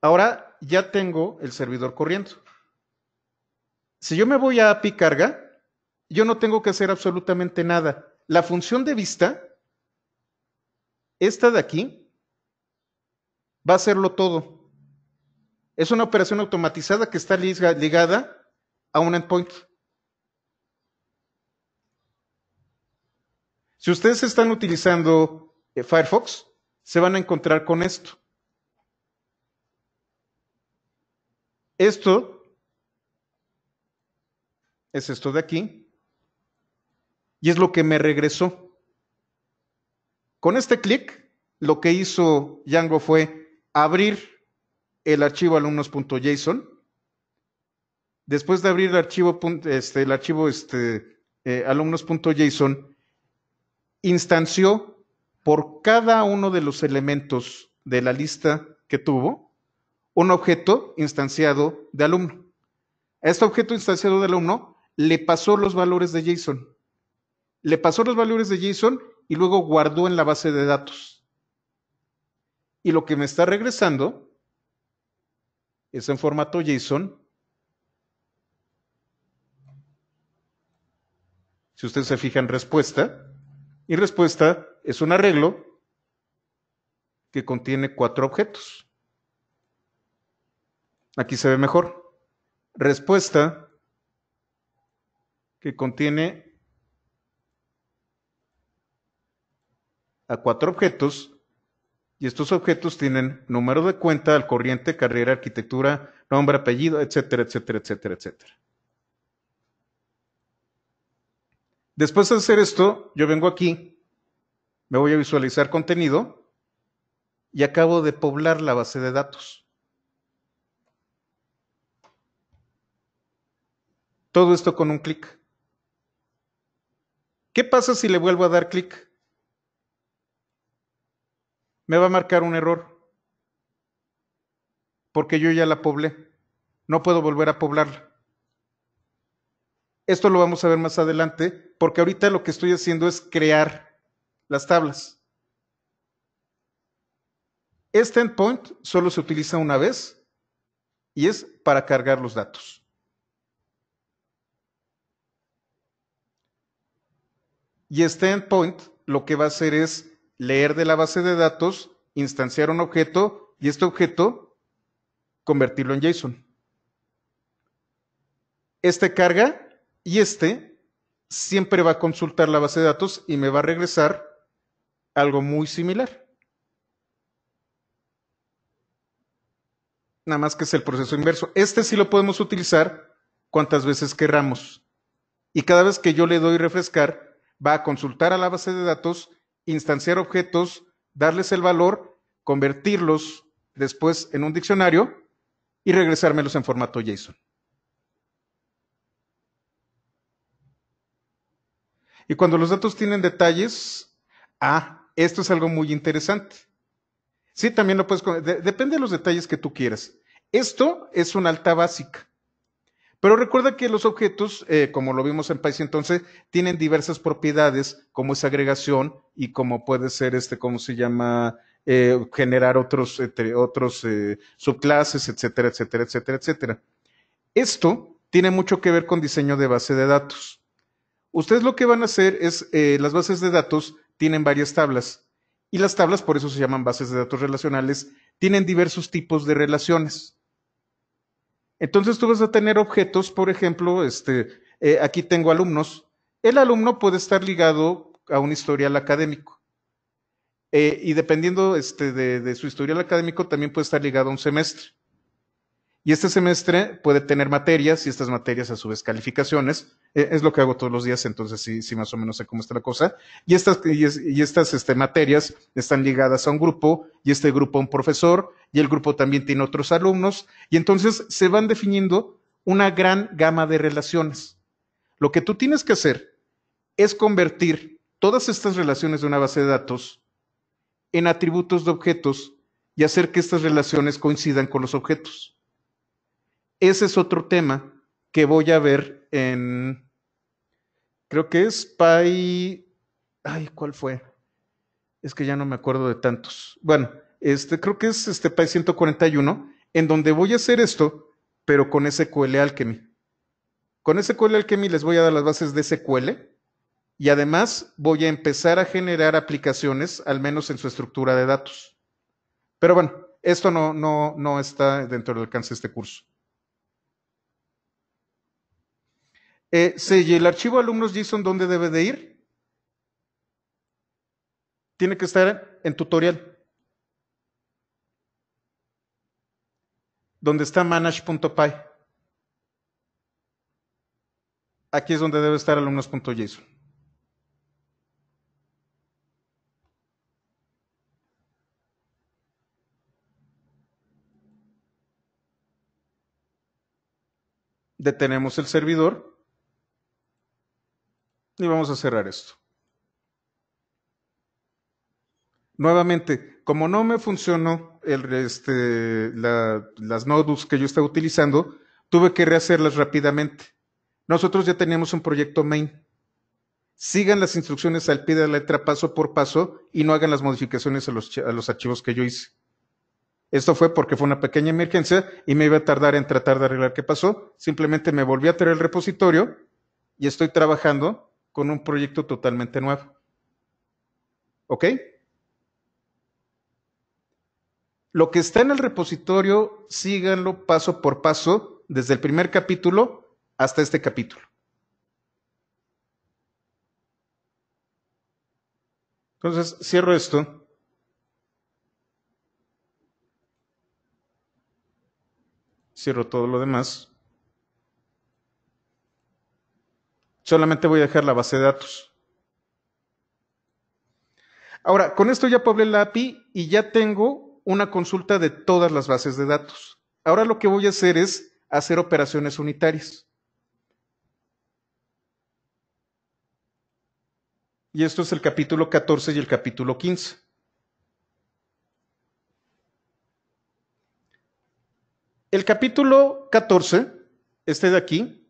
Ahora ya tengo el servidor corriendo. Si yo me voy a API carga, yo no tengo que hacer absolutamente nada. La función de vista, esta de aquí, va a hacerlo todo. Es una operación automatizada que está ligada a un endpoint. Si ustedes están utilizando eh, Firefox, se van a encontrar con esto. Esto es esto de aquí y es lo que me regresó. Con este clic, lo que hizo Django fue abrir el archivo alumnos.json. Después de abrir el archivo, este, el archivo este, eh, alumnos.json, instanció por cada uno de los elementos de la lista que tuvo un objeto instanciado de alumno. A este objeto instanciado de alumno le pasó los valores de JSON. Le pasó los valores de JSON y luego guardó en la base de datos. Y lo que me está regresando es en formato JSON. Si ustedes se fijan, respuesta. Y respuesta es un arreglo que contiene cuatro objetos. Aquí se ve mejor. Respuesta que contiene a cuatro objetos y estos objetos tienen número de cuenta, al corriente, carrera, arquitectura, nombre, apellido, etcétera, etcétera, etcétera, etcétera. Después de hacer esto, yo vengo aquí, me voy a visualizar contenido y acabo de poblar la base de datos. Todo esto con un clic. ¿Qué pasa si le vuelvo a dar clic? Me va a marcar un error. Porque yo ya la poblé. No puedo volver a poblarla. Esto lo vamos a ver más adelante, porque ahorita lo que estoy haciendo es crear las tablas. Este endpoint solo se utiliza una vez y es para cargar los datos. Y este endpoint lo que va a hacer es leer de la base de datos, instanciar un objeto y este objeto convertirlo en JSON. Este carga y este siempre va a consultar la base de datos y me va a regresar algo muy similar. Nada más que es el proceso inverso. Este sí lo podemos utilizar cuantas veces querramos. Y cada vez que yo le doy refrescar, va a consultar a la base de datos, instanciar objetos, darles el valor, convertirlos después en un diccionario y regresármelos en formato JSON. Y cuando los datos tienen detalles, ah, esto es algo muy interesante. Sí, también lo puedes, depende de los detalles que tú quieras. Esto es una alta básica. Pero recuerda que los objetos, eh, como lo vimos en y entonces, tienen diversas propiedades, como es agregación y como puede ser este, ¿cómo se llama? Eh, generar otros, otros eh, subclases, etcétera, etcétera, etcétera, etcétera. Esto tiene mucho que ver con diseño de base de datos. Ustedes lo que van a hacer es, las bases de datos tienen varias tablas y las tablas, por eso se llaman bases de datos relacionales, tienen diversos tipos de relaciones. Entonces tú vas a tener objetos, por ejemplo, este, eh, aquí tengo alumnos. El alumno puede estar ligado a un historial académico. Eh, y dependiendo este, de, su historial académico, también puede estar ligado a un semestre. Y este semestre puede tener materias y estas materias a su vez calificaciones. Eh, es lo que hago todos los días, entonces sí, más o menos sé cómo está la cosa. Y estas, estas este, materias están ligadas a un grupo y este grupo a un profesor y el grupo también tiene otros alumnos. Y entonces se van definiendo una gran gama de relaciones. Lo que tú tienes que hacer es convertir todas estas relaciones de una base de datos en atributos de objetos y hacer que estas relaciones coincidan con los objetos. Ese es otro tema que voy a ver en, creo que es Py, ay, ¿cuál fue? Es que ya no me acuerdo de tantos. Bueno, este, creo que es este Py 141, en donde voy a hacer esto, pero con SQL Alchemy. Con SQL Alchemy les voy a dar las bases de SQL y además voy a empezar a generar aplicaciones, al menos en su estructura de datos. Pero bueno, esto no, no, no está dentro del alcance de este curso. Eh, Selle el archivo alumnos.json alumnos dónde debe de ir? Tiene que estar en tutorial. Donde está manage.py. Aquí es donde debe estar alumnos.json. Detenemos el servidor y vamos a cerrar esto. Nuevamente, como no me funcionó el, este, las nodes que yo estaba utilizando, tuve que rehacerlas rápidamente. Nosotros ya teníamos un proyecto main. Sigan las instrucciones al pie de la letra paso por paso y no hagan las modificaciones a los, a los archivos que yo hice. Esto fue porque fue una pequeña emergencia y me iba a tardar en tratar de arreglar qué pasó. Simplemente me volví a traer el repositorio y estoy trabajando con un proyecto totalmente nuevo. ¿Ok? Lo que está en el repositorio, síganlo paso por paso, desde el primer capítulo hasta este capítulo. Entonces, cierro esto. Cierro todo lo demás. Solamente voy a dejar la base de datos. Ahora, con esto ya poblé la API y ya tengo una consulta de todas las bases de datos. Ahora lo que voy a hacer es hacer operaciones unitarias. Y esto es el capítulo 14 y el capítulo 15. El capítulo 14, este de aquí,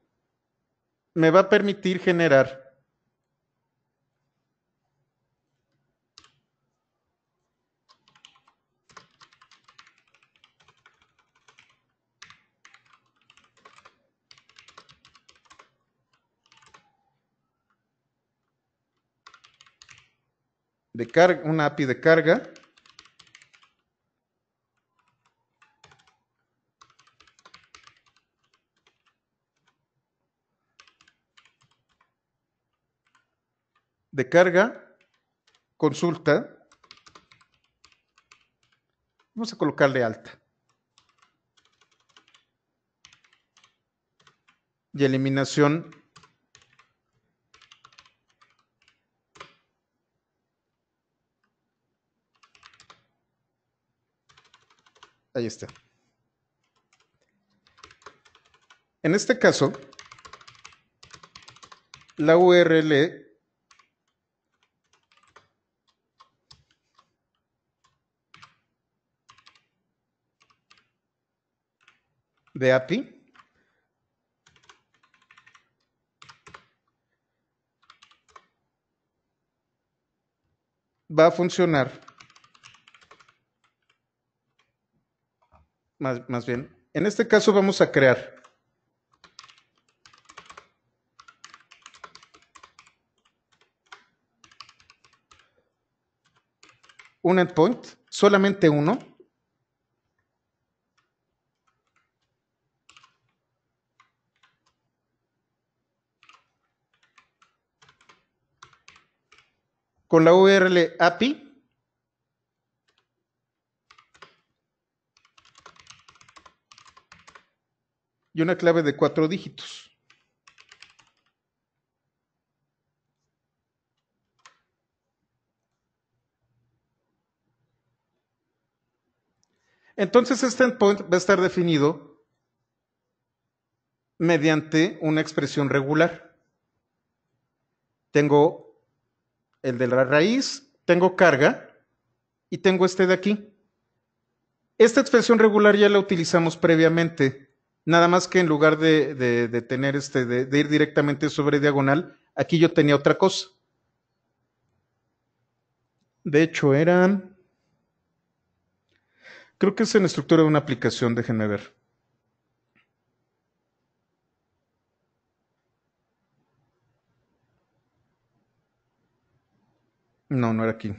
me va a permitir generar de carga, una API de carga de carga, consulta. Vamos a colocarle alta. Y eliminación Ahí está. En este caso, la URL de API. va a funcionar más, más, bien. En este caso vamos a crear un endpoint, solamente uno. con la URL API. Y una clave de cuatro dígitos. Entonces este endpoint va a estar definido mediante una expresión regular. Tengo el de la raíz, tengo carga y tengo este de aquí. Esta expresión regular ya la utilizamos previamente, nada más que en lugar de, de, tener este, de, ir directamente sobre diagonal, aquí yo tenía otra cosa. De hecho, eran. Creo que es en estructura de una aplicación, déjenme ver. No, no era aquí.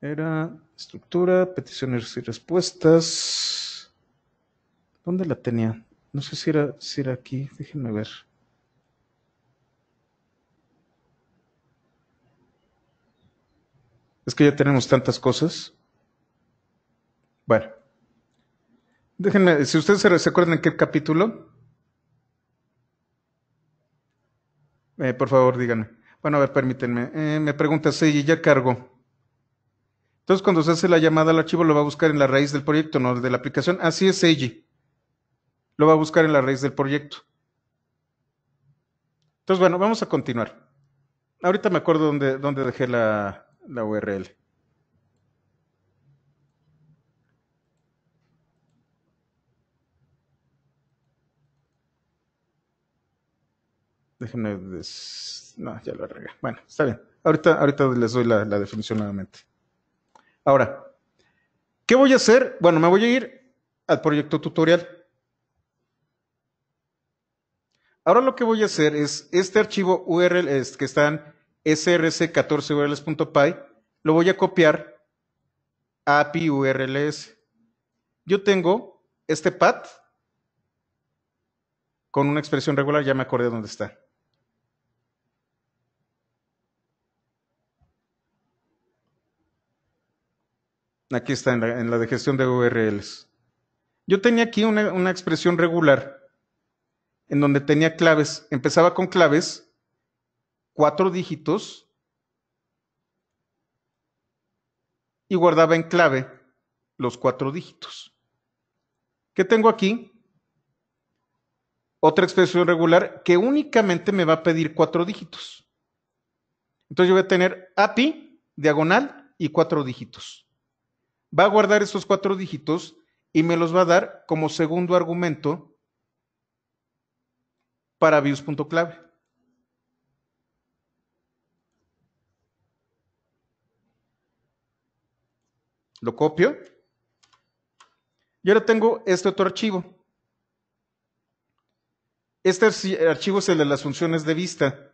Era estructura, peticiones y respuestas. ¿Dónde la tenía? No sé si era, si era aquí. Déjenme ver. Es que ya tenemos tantas cosas. Bueno. Déjenme, si ustedes se, recuerdan en qué capítulo, Eh, por favor, díganme. Bueno, a ver, permítanme. Eh, me pregunta si ya cargo. Entonces, cuando se hace la llamada al archivo, lo va a buscar en la raíz del proyecto, no de la aplicación. Así es, Seiji. Lo va a buscar en la raíz del proyecto. Entonces, bueno, vamos a continuar. Ahorita me acuerdo dónde, dejé la, la URL. Déjenme. Des... No, ya lo arreglé. Bueno, está bien. Ahorita, ahorita les doy la, la definición nuevamente. Ahora, ¿qué voy a hacer? Bueno, me voy a ir al proyecto tutorial. Ahora lo que voy a hacer es este archivo URL que está en src14urls.py, lo voy a copiar a API URLs. Yo tengo este path con una expresión regular, ya me acordé dónde está. Aquí está en la, de gestión de URLs. Yo tenía aquí una, una expresión regular en donde tenía claves. Empezaba con claves, cuatro dígitos, y guardaba en clave los cuatro dígitos. ¿Qué tengo aquí? Otra expresión regular que únicamente me va a pedir cuatro dígitos. Entonces yo voy a tener API, diagonal y cuatro dígitos va a guardar estos cuatro dígitos y me los va a dar como segundo argumento para views.clave. Lo copio. Y ahora tengo este otro archivo. Este archivo es el de las funciones de vista.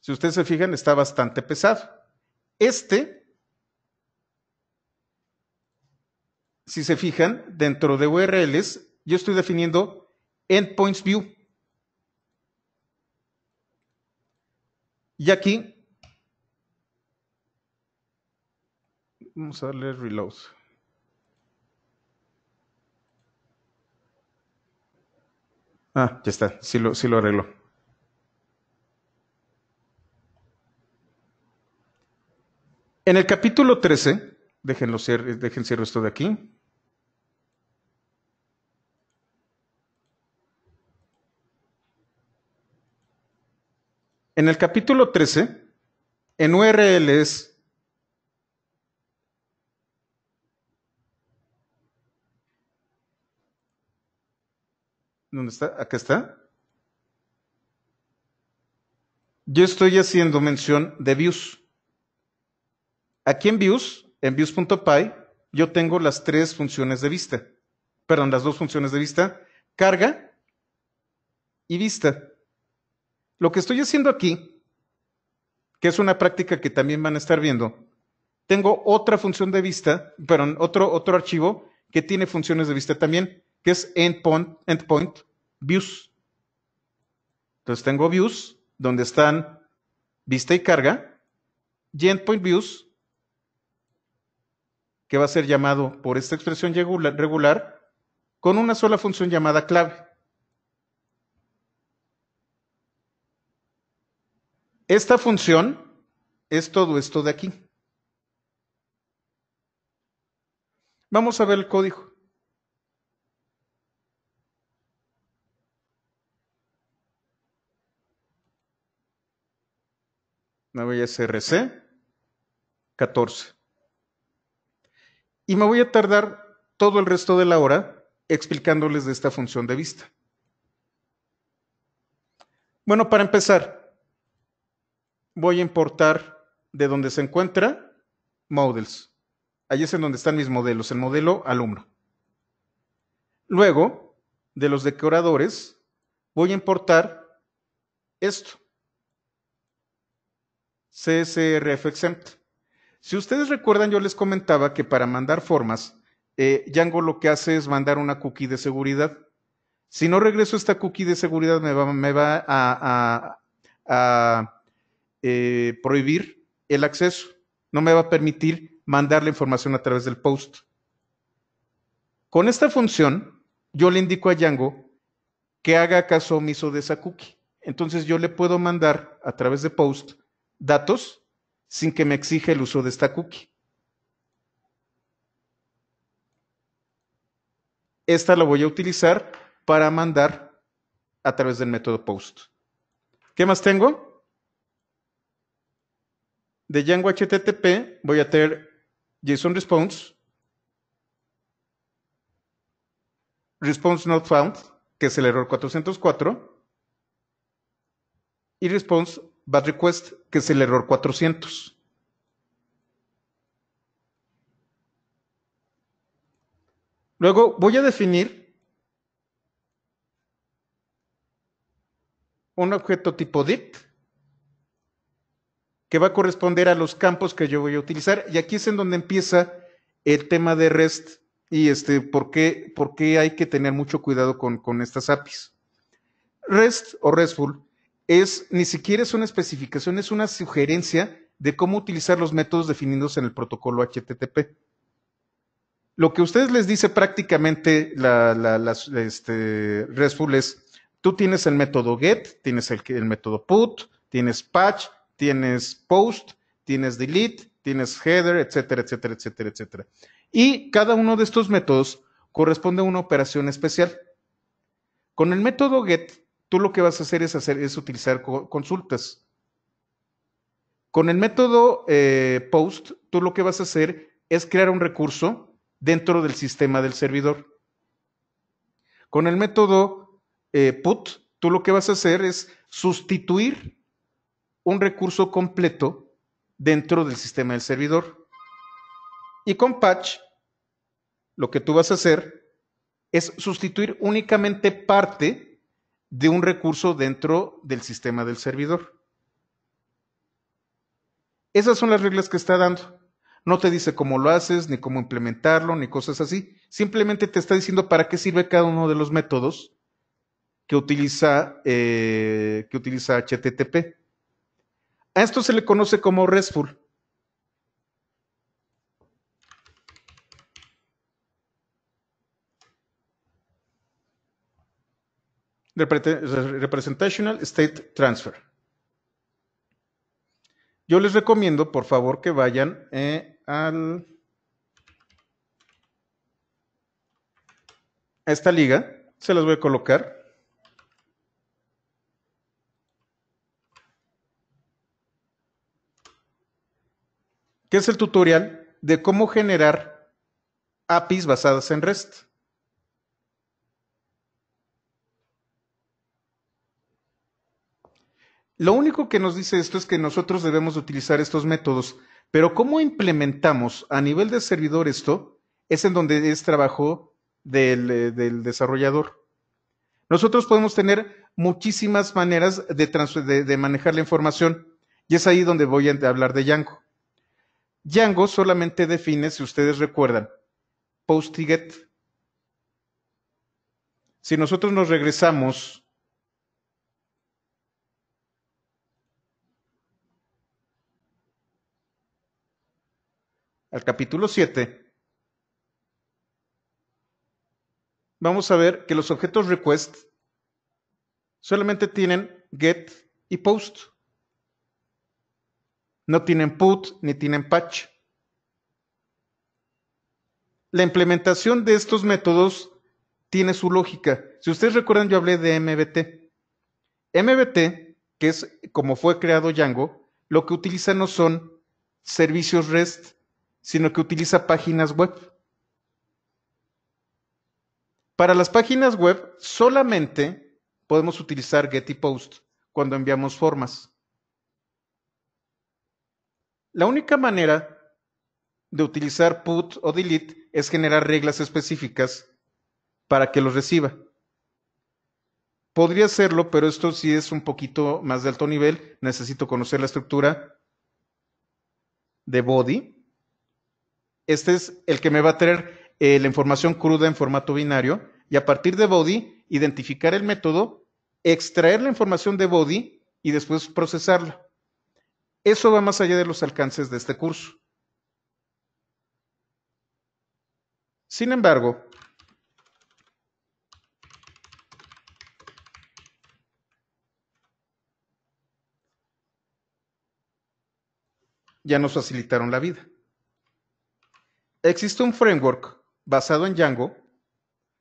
Si ustedes se fijan, está bastante pesado. Este si se fijan, dentro de URLs, yo estoy definiendo endpoints view. Y aquí, vamos a darle reload. Ah, ya está, sí lo, sí lo arreglo. En el capítulo 13, Déjenlo ser, eh, dejen cierro esto de aquí. En el capítulo 13, en URLs, ¿dónde está? Acá está. Yo estoy haciendo mención de views. Aquí en views en views.py yo tengo las tres funciones de vista. Perdón, las dos funciones de vista, carga y vista. Lo que estoy haciendo aquí, que es una práctica que también van a estar viendo, tengo otra función de vista, perdón, otro, otro archivo que tiene funciones de vista también, que es endpoint, endpoint views. Entonces tengo views, donde están vista y carga, y endpoint views, que va a ser llamado por esta expresión regular con una sola función llamada clave. Esta función es todo esto de aquí. Vamos a ver el código. Una SRC 14. Y me voy a tardar todo el resto de la hora explicándoles de esta función de vista. Bueno, para empezar, voy a importar de donde se encuentra models. Allí es en donde están mis modelos, el modelo alumno. Luego, de los decoradores, voy a importar esto. CSRF si ustedes recuerdan, yo les comentaba que para mandar formas, eh, Django lo que hace es mandar una cookie de seguridad. Si no regreso esta cookie de seguridad, me va, a, eh, prohibir el acceso. No me va a permitir mandar la información a través del post. Con esta función, yo le indico a Django que haga caso omiso de esa cookie. Entonces yo le puedo mandar a través de post datos sin que me exija el uso de esta cookie. Esta la voy a utilizar para mandar a través del método post. ¿Qué más tengo? De Django HTTP voy a tener JSON response, response not found, que es el error 404, y response bad request, que es el error 400. Luego voy a definir un objeto tipo dict que va a corresponder a los campos que yo voy a utilizar. Y aquí es en donde empieza el tema de REST y este, por, qué, por qué hay que tener mucho cuidado con, con estas APIs. REST o RESTful es, ni siquiera es una especificación, es una sugerencia de cómo utilizar los métodos definidos en el protocolo HTTP. Lo que ustedes les dice prácticamente la, RESTful es, tú tienes el método get, tienes el, el método put, tienes patch, tienes post, tienes delete, tienes header, etcétera, etcétera, etcétera, etcétera. Y cada uno de estos métodos corresponde a una operación especial. Con el método get, tú lo que vas a hacer es, hacer, es utilizar consultas. Con el método eh, POST, tú lo que vas a hacer es crear un recurso dentro del sistema del servidor. Con el método eh, PUT, tú lo que vas a hacer es sustituir un recurso completo dentro del sistema del servidor. Y con patch, lo que tú vas a hacer es sustituir únicamente parte de un recurso dentro del sistema del servidor. Esas son las reglas que está dando. No te dice cómo lo haces, ni cómo implementarlo, ni cosas así. Simplemente te está diciendo para qué sirve cada uno de los métodos que utiliza, eh, que utiliza HTTP. A esto se le conoce como RESTful. Representational State Transfer. Yo les recomiendo, por favor, que vayan eh, al, a esta liga. Se las voy a colocar. Que es el tutorial de cómo generar APIs basadas en REST. Lo único que nos dice esto es que nosotros debemos utilizar estos métodos, pero cómo implementamos a nivel de servidor esto es en donde es trabajo del, eh, desarrollador. Nosotros podemos tener muchísimas maneras de, manejar la información y es ahí donde voy a hablar de Django. Django solamente define, si ustedes recuerdan, post get. Si nosotros nos regresamos al capítulo 7, vamos a ver que los objetos request solamente tienen get y post. No tienen put ni tienen patch. La implementación de estos métodos tiene su lógica. Si ustedes recuerdan, yo hablé de MBT. MBT, que es como fue creado Django, lo que utiliza no son servicios REST, sino que utiliza páginas web. Para las páginas web solamente podemos utilizar get y post cuando enviamos formas. La única manera de utilizar put o delete es generar reglas específicas para que los reciba. Podría hacerlo, pero esto sí es un poquito más de alto nivel. Necesito conocer la estructura de body este es el que me va a traer eh, la información cruda en formato binario y a partir de body identificar el método, extraer la información de body y después procesarla. Eso va más allá de los alcances de este curso. Sin embargo, ya nos facilitaron la vida. Existe un framework basado en Django,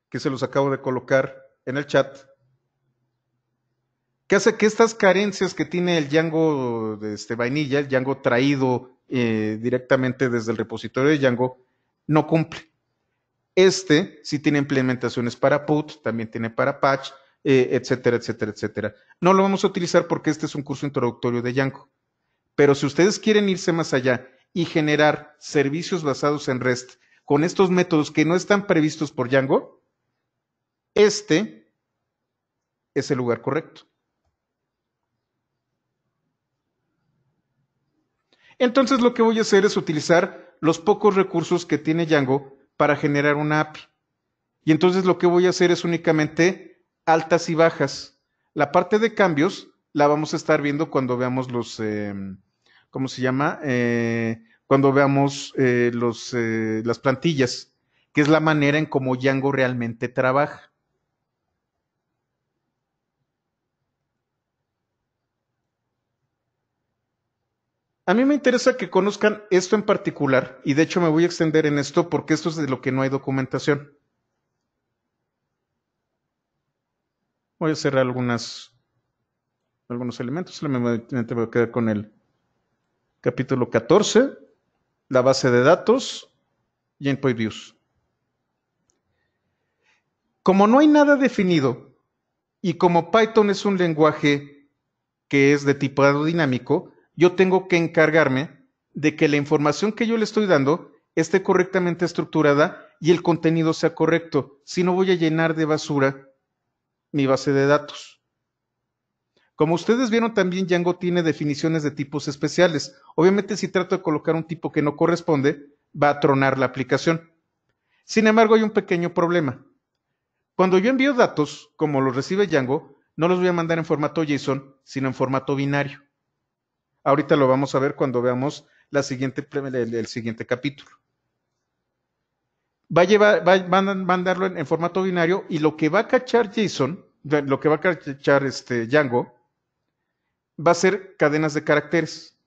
que se los acabo de colocar en el chat, que hace que estas carencias que tiene el Django de este, vainilla, el Django traído eh, directamente desde el repositorio de Django, no cumple. Este sí tiene implementaciones para put, también tiene para patch, eh, etcétera, etcétera, etcétera. No lo vamos a utilizar porque este es un curso introductorio de Django. Pero si ustedes quieren irse más allá y generar servicios basados en REST con estos métodos que no están previstos por Django, este es el lugar correcto. Entonces lo que voy a hacer es utilizar los pocos recursos que tiene Django para generar una API. Y entonces lo que voy a hacer es únicamente altas y bajas. La parte de cambios la vamos a estar viendo cuando veamos los, em, ¿cómo se llama? Eh, cuando veamos eh, los, eh, las plantillas, que es la manera en cómo Django realmente trabaja. A mí me interesa que conozcan esto en particular, y de hecho me voy a extender en esto porque esto es de lo que no hay documentación. Voy a cerrar algunas, algunos elementos, solamente me voy a quedar con el, capítulo 14, la base de datos y views. Como no hay nada definido y como Python es un lenguaje que es de tipado dinámico, yo tengo que encargarme de que la información que yo le estoy dando esté correctamente estructurada y el contenido sea correcto. Si no, voy a llenar de basura mi base de datos. Como ustedes vieron también, Django tiene definiciones de tipos especiales. Obviamente si trato de colocar un tipo que no corresponde, va a tronar la aplicación. Sin embargo, hay un pequeño problema. Cuando yo envío datos, como los recibe Django, no los voy a mandar en formato JSON, sino en formato binario. Ahorita lo vamos a ver cuando veamos el, siguiente capítulo. Va a, mandarlo en, formato binario y lo que va a cachar JSON, lo que va a cachar este Django, va a ser cadenas de caracteres.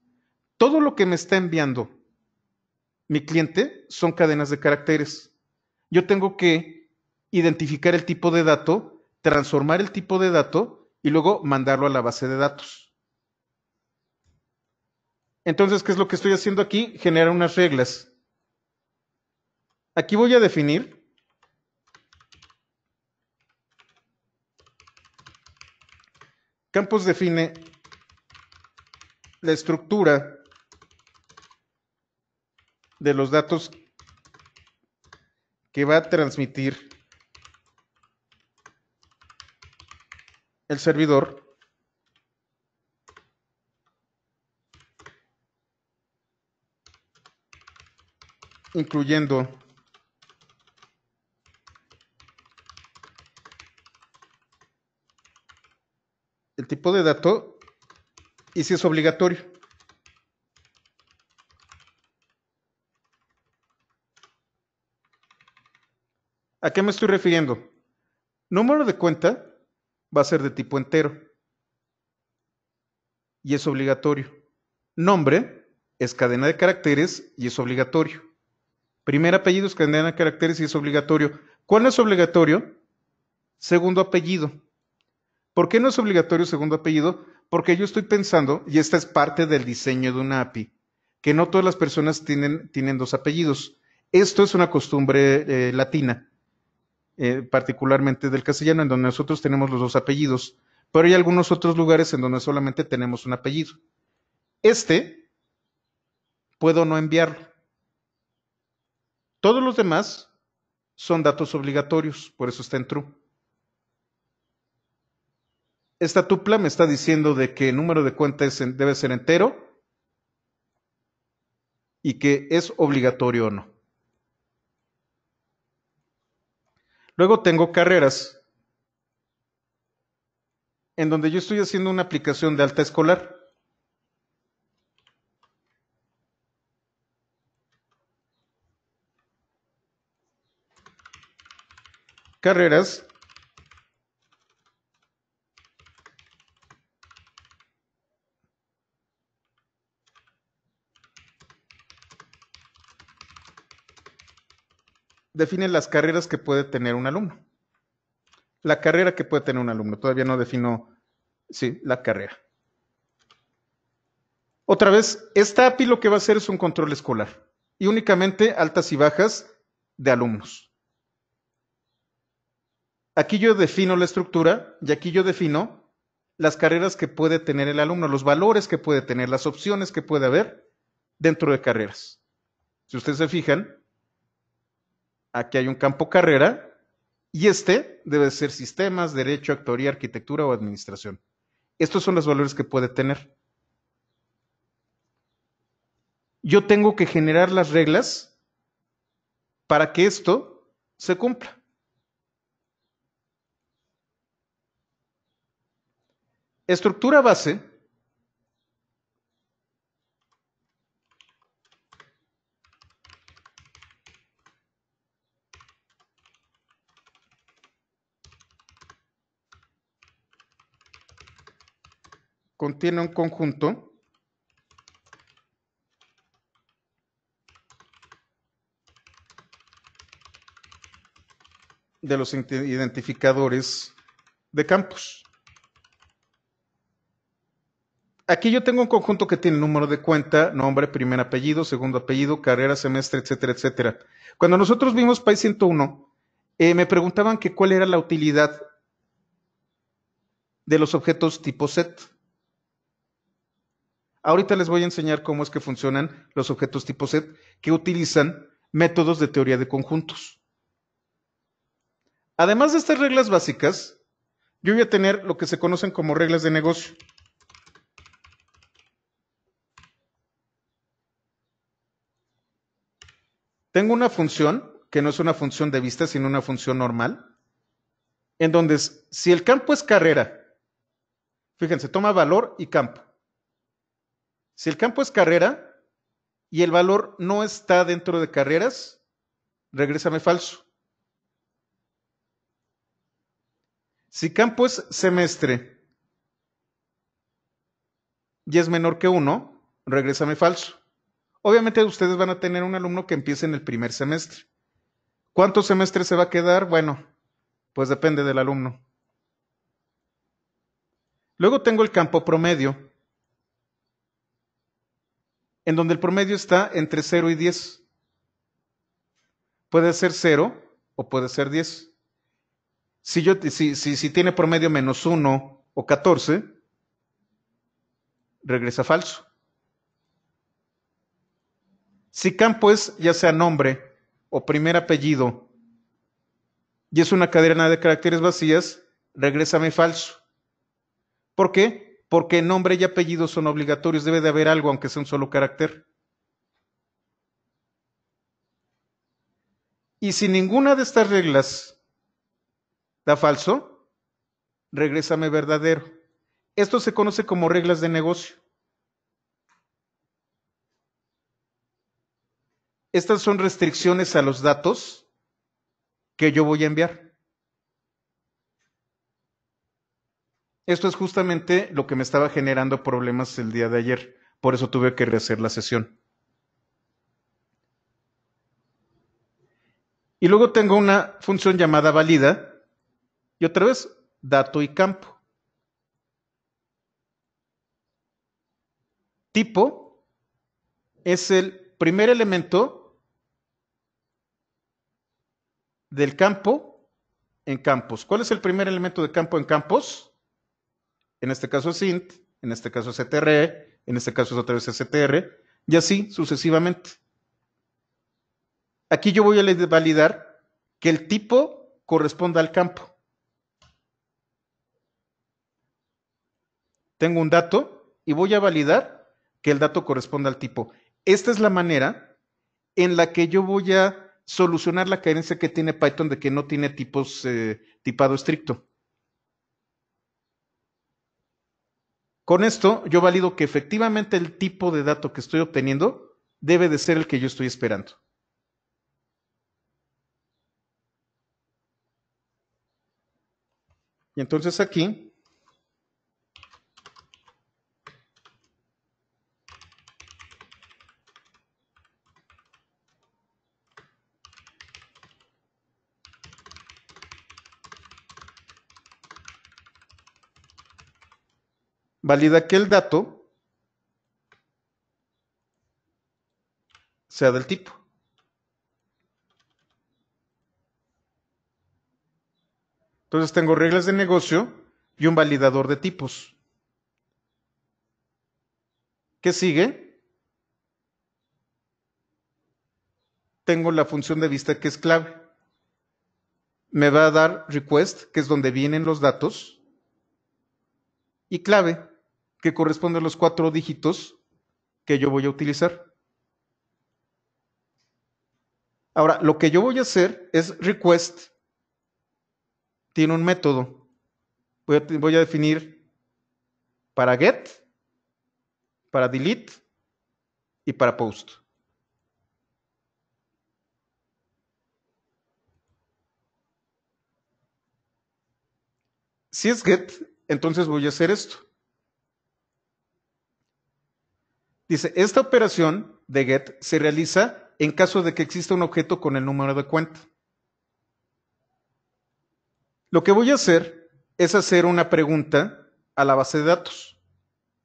Todo lo que me está enviando mi cliente son cadenas de caracteres. Yo tengo que identificar el tipo de dato, transformar el tipo de dato y luego mandarlo a la base de datos. Entonces, ¿qué es lo que estoy haciendo aquí? Generar unas reglas. Aquí voy a definir Campos define la estructura de los datos que va a transmitir el servidor incluyendo el tipo de dato y si es obligatorio. ¿A qué me estoy refiriendo? Número de cuenta va a ser de tipo entero y es obligatorio. Nombre es cadena de caracteres y es obligatorio. Primer apellido es cadena de caracteres y es obligatorio. ¿Cuál es obligatorio? Segundo apellido. ¿Por qué no es obligatorio segundo apellido? Porque yo estoy pensando, y esta es parte del diseño de una API, que no todas las personas tienen, tienen dos apellidos. Esto es una costumbre eh, latina, eh, particularmente del castellano, en donde nosotros tenemos los dos apellidos, pero hay algunos otros lugares en donde solamente tenemos un apellido. Este puedo no enviarlo. Todos los demás son datos obligatorios, por eso está en true esta tupla me está diciendo de que el número de cuenta debe ser entero y que es obligatorio o no. Luego tengo carreras, en donde yo estoy haciendo una aplicación de alta escolar. Carreras define las carreras que puede tener un alumno. La carrera que puede tener un alumno. Todavía no defino, sí, la carrera. Otra vez, esta API lo que va a hacer es un control escolar y únicamente altas y bajas de alumnos. Aquí yo defino la estructura y aquí yo defino las carreras que puede tener el alumno, los valores que puede tener, las opciones que puede haber dentro de carreras. Si ustedes se fijan, Aquí hay un campo carrera y este debe ser sistemas, derecho, actoría, arquitectura o administración. Estos son los valores que puede tener. Yo tengo que generar las reglas para que esto se cumpla. Estructura base contiene un conjunto de los identificadores de campos. Aquí yo tengo un conjunto que tiene número de cuenta, nombre, primer apellido, segundo apellido, carrera, semestre, etcétera, etcétera. Cuando nosotros vimos PAI 101, eh, me preguntaban que cuál era la utilidad de los objetos tipo set. Ahorita les voy a enseñar cómo es que funcionan los objetos tipo set que utilizan métodos de teoría de conjuntos. Además de estas reglas básicas, yo voy a tener lo que se conocen como reglas de negocio. Tengo una función, que no es una función de vista, sino una función normal, en donde si el campo es carrera, fíjense, toma valor y campo. Si el campo es carrera y el valor no está dentro de carreras, regrésame falso. Si campo es semestre y es menor que 1, regrésame falso. Obviamente ustedes van a tener un alumno que empiece en el primer semestre. ¿Cuántos semestres se va a quedar? Bueno, pues depende del alumno. Luego tengo el campo promedio en donde el promedio está entre 0 y 10. Puede ser 0 o puede ser 10. Si, yo, si, tiene promedio menos 1 o 14, regresa falso. Si campo es ya sea nombre o primer apellido y es una cadena de caracteres vacías, regresame falso. ¿Por qué? porque nombre y apellido son obligatorios, debe de haber algo, aunque sea un solo carácter. Y si ninguna de estas reglas da falso, regrésame verdadero. Esto se conoce como reglas de negocio. Estas son restricciones a los datos que yo voy a enviar. Esto es justamente lo que me estaba generando problemas el día de ayer. Por eso tuve que rehacer la sesión. Y luego tengo una función llamada valida y otra vez dato y campo. Tipo es el primer elemento del campo en campos. ¿Cuál es el primer elemento de campo en campos? en este caso es int, en este caso es e e, en este caso es otra vez str, e y así sucesivamente. Aquí yo voy a validar que el tipo corresponda al campo. Tengo un dato y voy a validar que el dato corresponda al tipo. Esta es la manera en la que yo voy a solucionar la carencia que tiene Python de que no tiene tipos eh, tipado estricto. Con esto yo valido que efectivamente el tipo de dato que estoy obteniendo debe de ser el que yo estoy esperando. Y entonces aquí valida que el dato sea del tipo. Entonces tengo reglas de negocio y un validador de tipos. ¿Qué sigue? Tengo la función de vista que es clave. Me va a dar request, que es donde vienen los datos, y clave, que corresponde a los cuatro dígitos que yo voy a utilizar. Ahora, lo que yo voy a hacer es request. Tiene un método. Voy a, definir para get, para delete y para post. Si es get, entonces voy a hacer esto. Dice, esta operación de get se realiza en caso de que exista un objeto con el número de cuenta. Lo que voy a hacer es hacer una pregunta a la base de datos.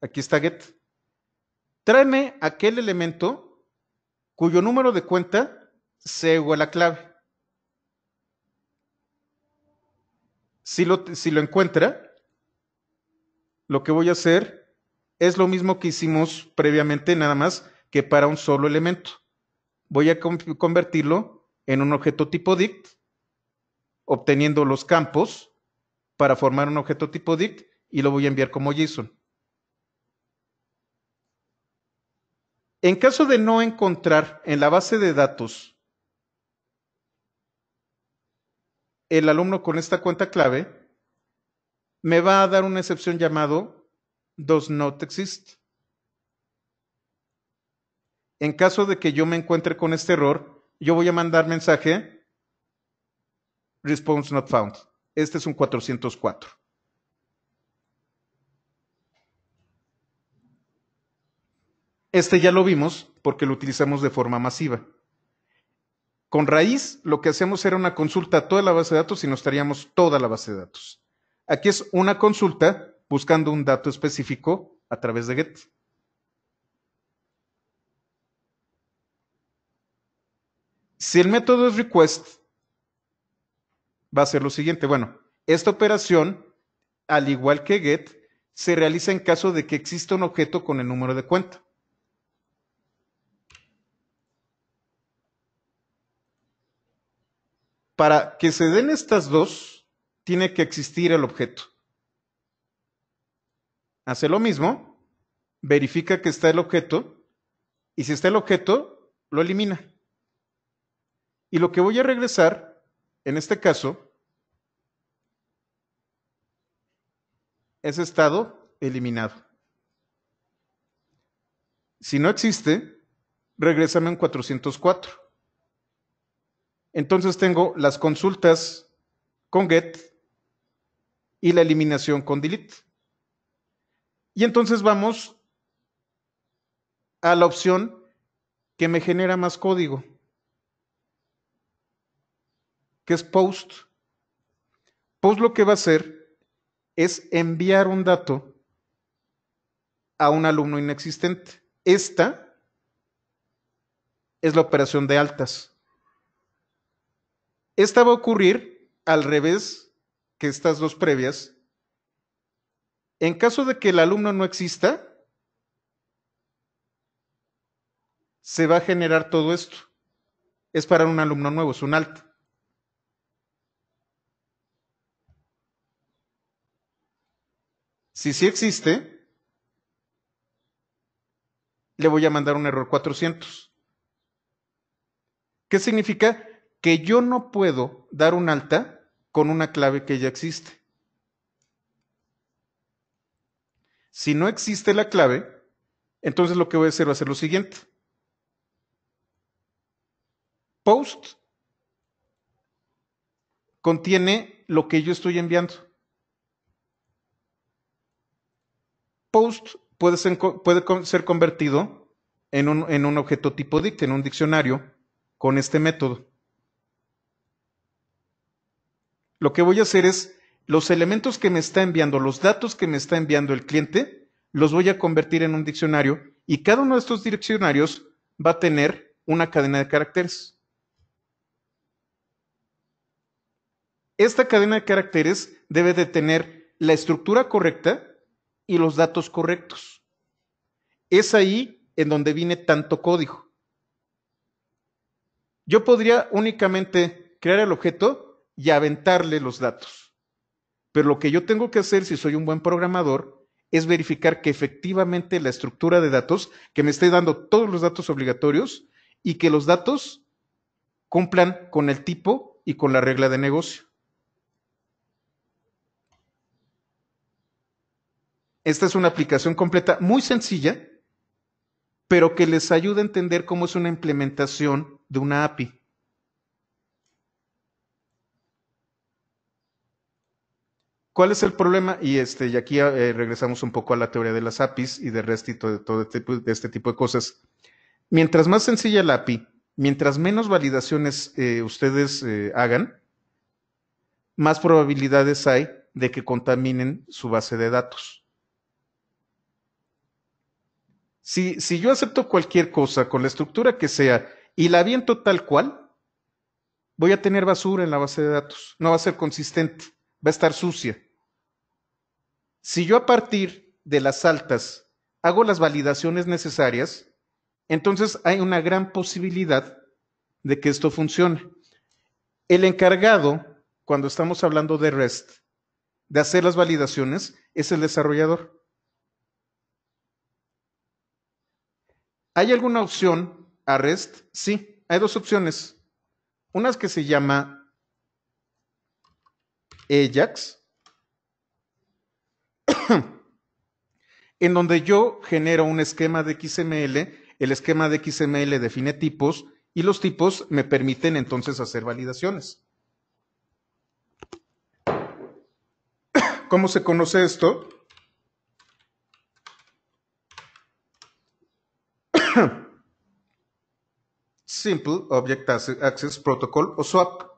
Aquí está get. Tráeme aquel elemento cuyo número de cuenta sea igual a clave. Si lo, si lo encuentra, lo que voy a hacer es lo mismo que hicimos previamente, nada más que para un solo elemento. Voy a convertirlo en un objeto tipo dict, obteniendo los campos para formar un objeto tipo dict y lo voy a enviar como JSON. En caso de no encontrar en la base de datos el alumno con esta cuenta clave, me va a dar una excepción llamado does not exist. En caso de que yo me encuentre con este error, yo voy a mandar mensaje response not found. Este es un 404. Este ya lo vimos porque lo utilizamos de forma masiva. Con raíz, lo que hacemos era una consulta a toda la base de datos y nos traíamos toda la base de datos. Aquí es una consulta buscando un dato específico a través de get. Si el método es request, va a ser lo siguiente. Bueno, esta operación, al igual que get, se realiza en caso de que exista un objeto con el número de cuenta. Para que se den estas dos, tiene que existir el objeto hace lo mismo, verifica que está el objeto y si está el objeto, lo elimina. Y lo que voy a regresar, en este caso, es estado eliminado. Si no existe, regrésame en 404. Entonces tengo las consultas con get y la eliminación con delete. Y entonces vamos a la opción que me genera más código, que es post. Post lo que va a hacer es enviar un dato a un alumno inexistente. Esta es la operación de altas. Esta va a ocurrir al revés que estas dos previas, en caso de que el alumno no exista, se va a generar todo esto. Es para un alumno nuevo, es un alta. Si sí existe, le voy a mandar un error 400. ¿Qué significa? Que yo no puedo dar un alta con una clave que ya existe. Si no existe la clave, entonces lo que voy a hacer va a ser lo siguiente. Post contiene lo que yo estoy enviando. Post puede ser, convertido en un, en un, objeto tipo dict, en un diccionario, con este método. Lo que voy a hacer es los elementos que me está enviando, los datos que me está enviando el cliente, los voy a convertir en un diccionario y cada uno de estos diccionarios va a tener una cadena de caracteres. Esta cadena de caracteres debe de tener la estructura correcta y los datos correctos. Es ahí en donde viene tanto código. Yo podría únicamente crear el objeto y aventarle los datos. Pero lo que yo tengo que hacer si soy un buen programador es verificar que efectivamente la estructura de datos, que me esté dando todos los datos obligatorios y que los datos cumplan con el tipo y con la regla de negocio. Esta es una aplicación completa muy sencilla, pero que les ayuda a entender cómo es una implementación de una API. ¿Cuál es el problema? Y este, y aquí eh, regresamos un poco a la teoría de las APIs y de resto este de todo, este, tipo, de cosas. Mientras más sencilla la API, mientras menos validaciones eh, ustedes eh, hagan, más probabilidades hay de que contaminen su base de datos. Si, si yo acepto cualquier cosa con la estructura que sea y la aviento tal cual, voy a tener basura en la base de datos, no va a ser consistente va a estar sucia. Si yo a partir de las altas hago las validaciones necesarias, entonces hay una gran posibilidad de que esto funcione. El encargado, cuando estamos hablando de REST, de hacer las validaciones, es el desarrollador. ¿Hay alguna opción a REST? Sí, hay dos opciones. Una es que se llama Ajax, en donde yo genero un esquema de XML, el esquema de XML define tipos y los tipos me permiten entonces hacer validaciones. ¿Cómo se conoce esto? Simple Object Access Protocol o SWAP.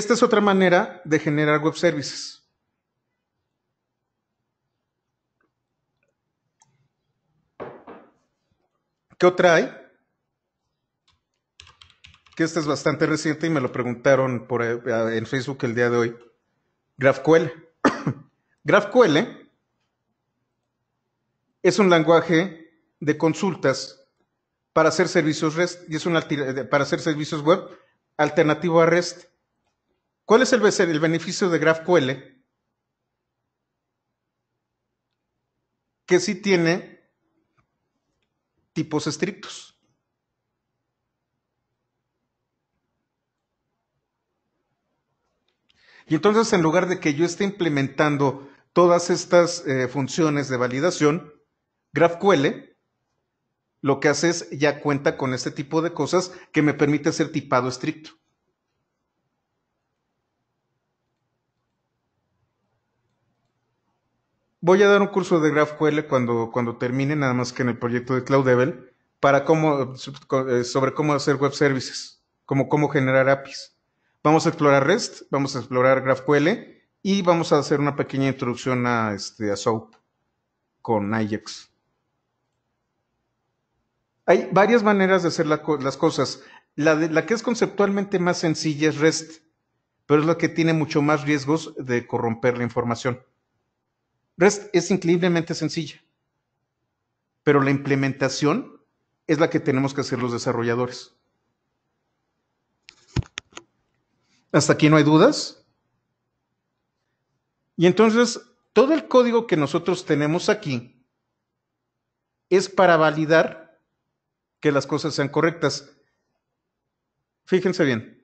Esta es otra manera de generar web services. ¿Qué otra hay? Que esta es bastante reciente y me lo preguntaron eh, en Facebook el día de hoy. GraphQL. [coughs] GraphQL es un lenguaje de consultas para hacer servicios REST y es para hacer servicios web alternativo a REST. ¿Cuál es el, el beneficio de GraphQL? Que sí tiene tipos estrictos. Y entonces, en lugar de que yo esté implementando todas estas eh, funciones de validación, GraphQL lo que hace es ya cuenta con este tipo de cosas que me permite hacer tipado estricto. voy a dar un curso de GraphQL cuando, cuando termine, nada más que en el proyecto de CloudEvel, para eh, sobre cómo hacer web services, cómo generar APIs. Vamos a explorar REST, vamos a explorar GraphQL y vamos a hacer una pequeña introducción a, este, SOAP con Ajax. Hay varias maneras de hacer las cosas. La, la que es conceptualmente más sencilla es REST, pero es la que tiene mucho más riesgos de corromper la información. REST es increíblemente sencilla, pero la implementación es la que tenemos que hacer los desarrolladores. Hasta aquí no hay dudas. Y entonces, todo el código que nosotros tenemos aquí es para validar que las cosas sean correctas. Fíjense bien.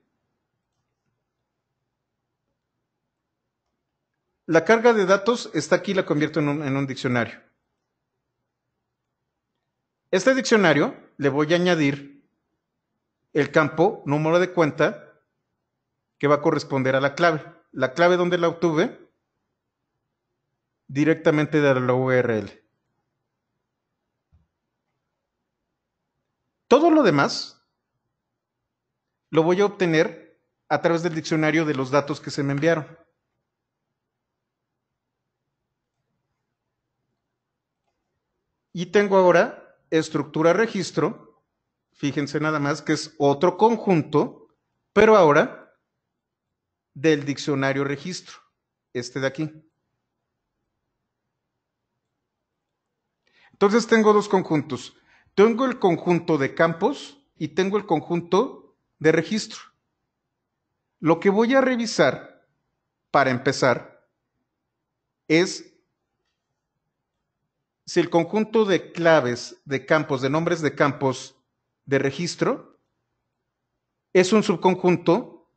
La carga de datos está aquí, la convierto en un, en un diccionario. Este diccionario le voy a añadir el campo número de cuenta que va a corresponder a la clave. La clave donde la obtuve directamente de la URL. Todo lo demás lo voy a obtener a través del diccionario de los datos que se me enviaron. Y tengo ahora estructura registro, fíjense nada más que es otro conjunto, pero ahora del diccionario registro, este de aquí. Entonces tengo dos conjuntos. Tengo el conjunto de campos y tengo el conjunto de registro. Lo que voy a revisar, para empezar, es si el conjunto de claves de campos, de nombres de campos de registro, es un subconjunto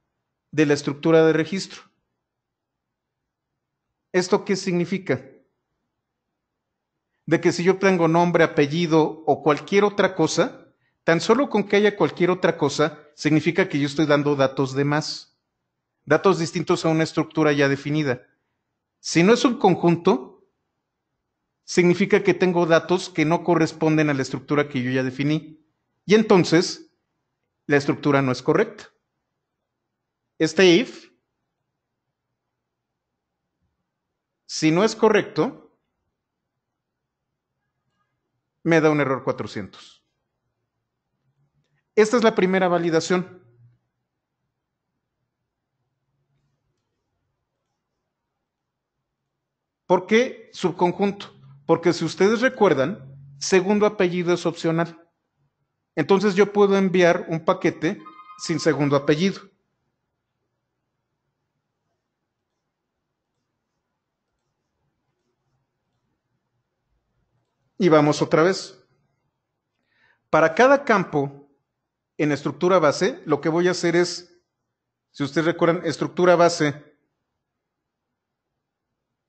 de la estructura de registro. ¿Esto qué significa? De que si yo tengo nombre, apellido o cualquier otra cosa, tan solo con que haya cualquier otra cosa, significa que yo estoy dando datos de más, datos distintos a una estructura ya definida. Si no es un conjunto, significa que tengo datos que no corresponden a la estructura que yo ya definí. Y entonces, la estructura no es correcta. Este if, si no es correcto, me da un error 400. Esta es la primera validación. ¿Por qué subconjunto? Porque si ustedes recuerdan, segundo apellido es opcional. Entonces yo puedo enviar un paquete sin segundo apellido. Y vamos otra vez. Para cada campo en estructura base, lo que voy a hacer es, si ustedes recuerdan, estructura base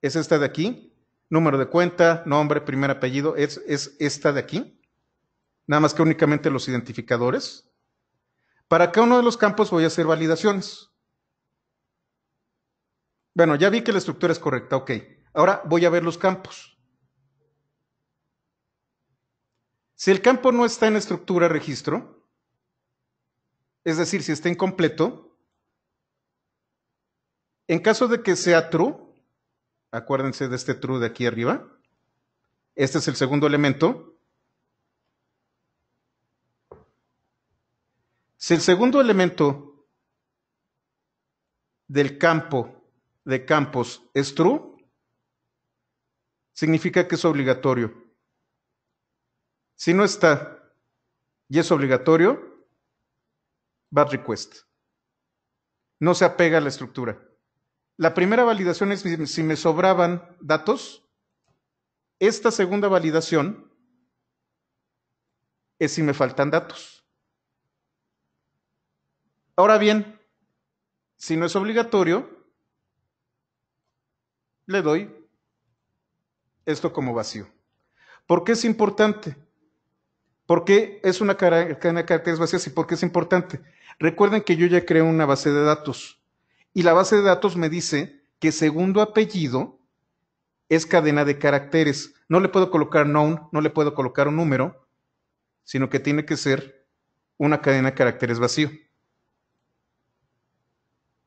es esta de aquí número de cuenta, nombre, primer apellido, es, es esta de aquí, nada más que únicamente los identificadores. Para cada uno de los campos voy a hacer validaciones. Bueno, ya vi que la estructura es correcta, ok. Ahora voy a ver los campos. Si el campo no está en estructura registro, es decir, si está incompleto, en caso de que sea true, Acuérdense de este true de aquí arriba. Este es el segundo elemento. Si el segundo elemento del campo de campos es true, significa que es obligatorio. Si no está y es obligatorio, bad request. No se apega a la estructura. La primera validación es si me sobraban datos. Esta segunda validación es si me faltan datos. Ahora bien, si no es obligatorio, le doy esto como vacío. ¿Por qué es importante? ¿Por qué es una, característica vacía? ¿Y por qué es importante? Recuerden que yo ya creé una base de datos y la base de datos me dice que segundo apellido es cadena de caracteres. No le puedo colocar known, no le puedo colocar un número, sino que tiene que ser una cadena de caracteres vacío.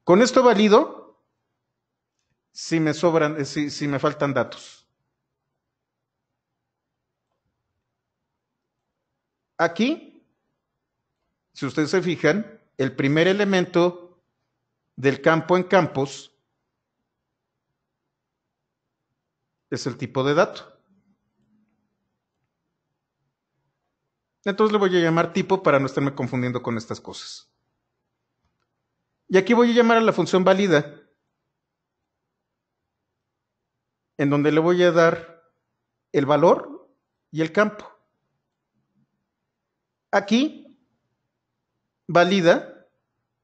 Con esto valido si me sobran, eh, si, si me faltan datos. Aquí, si ustedes se fijan, el primer elemento del campo en campos es el tipo de dato. Entonces le voy a llamar tipo para no estarme confundiendo con estas cosas. Y aquí voy a llamar a la función válida, en donde le voy a dar el valor y el campo. Aquí, válida,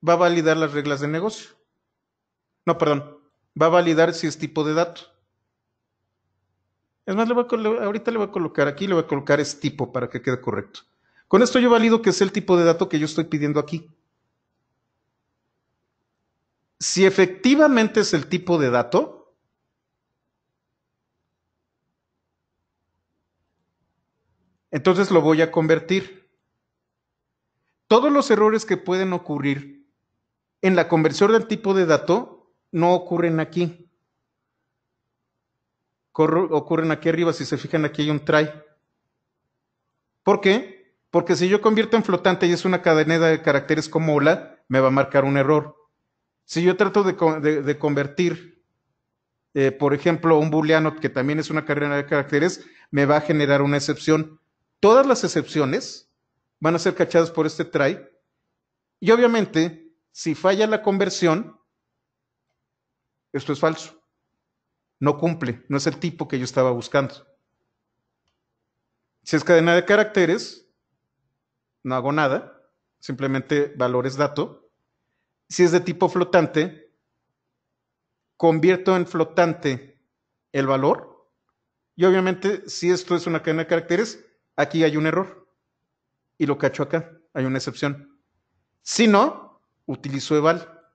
va a validar las reglas de negocio. No, perdón, va a validar si es tipo de dato. Es más, ahorita le voy a colocar aquí, le voy a colocar es tipo para que quede correcto. Con esto yo valido que es el tipo de dato que yo estoy pidiendo aquí. Si efectivamente es el tipo de dato, entonces lo voy a convertir. Todos los errores que pueden ocurrir en la conversión del tipo de dato no ocurren aquí. ocurren aquí arriba, si se fijan aquí hay un try. ¿Por qué? Porque si yo convierto en flotante y es una cadena de caracteres como hola, me va a marcar un error. Si yo trato de, convertir, eh, por ejemplo, un booleano, que también es una cadena de caracteres, me va a generar una excepción. Todas las excepciones van a ser cachadas por este try. Y obviamente, si falla la conversión, esto es falso. No cumple, no es el tipo que yo estaba buscando. Si es cadena de caracteres, no hago nada, simplemente valores dato. Si es de tipo flotante, convierto en flotante el valor. Y obviamente, si esto es una cadena de caracteres, aquí hay un error. Y lo cacho acá, hay una excepción. Si no, utilizó Eval.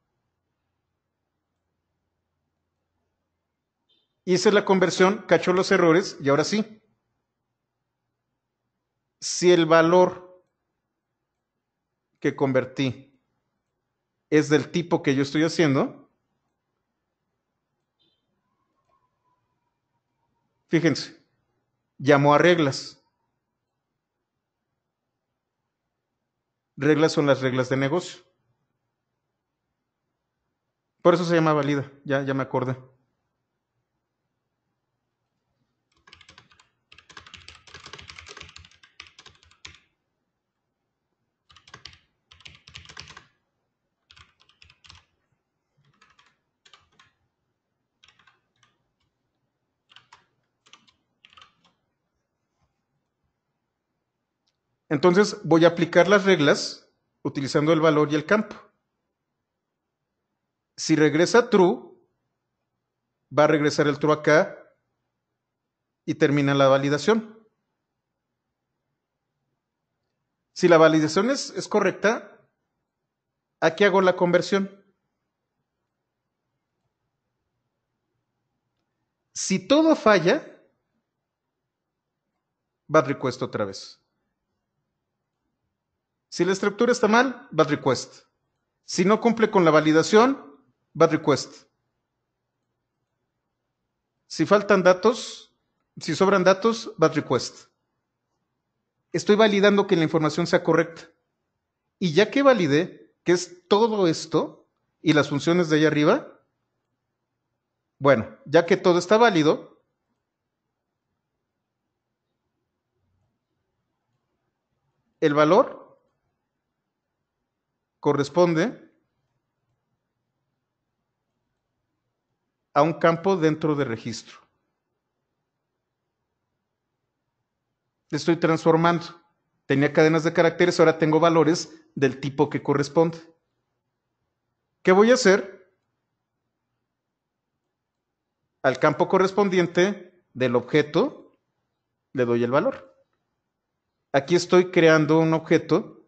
Hice la conversión, cachó los errores y ahora sí. Si el valor que convertí es del tipo que yo estoy haciendo, fíjense, llamó a reglas. Reglas son las reglas de negocio. Por eso se llama válida, ya, ya me acordé. Entonces voy a aplicar las reglas utilizando el valor y el campo. Si regresa true, va a regresar el true acá y termina la validación. Si la validación es, correcta, aquí hago la conversión. Si todo falla, bad request otra vez. Si la estructura está mal, bad request. Si no cumple con la validación, bad request. Si faltan datos, si sobran datos, bad request. Estoy validando que la información sea correcta. Y ya que valide que es todo esto y las funciones de allá arriba, bueno, ya que todo está válido, el valor corresponde a un campo dentro de registro. Estoy transformando. Tenía cadenas de caracteres, ahora tengo valores del tipo que corresponde. ¿Qué voy a hacer? Al campo correspondiente del objeto le doy el valor. Aquí estoy creando un objeto.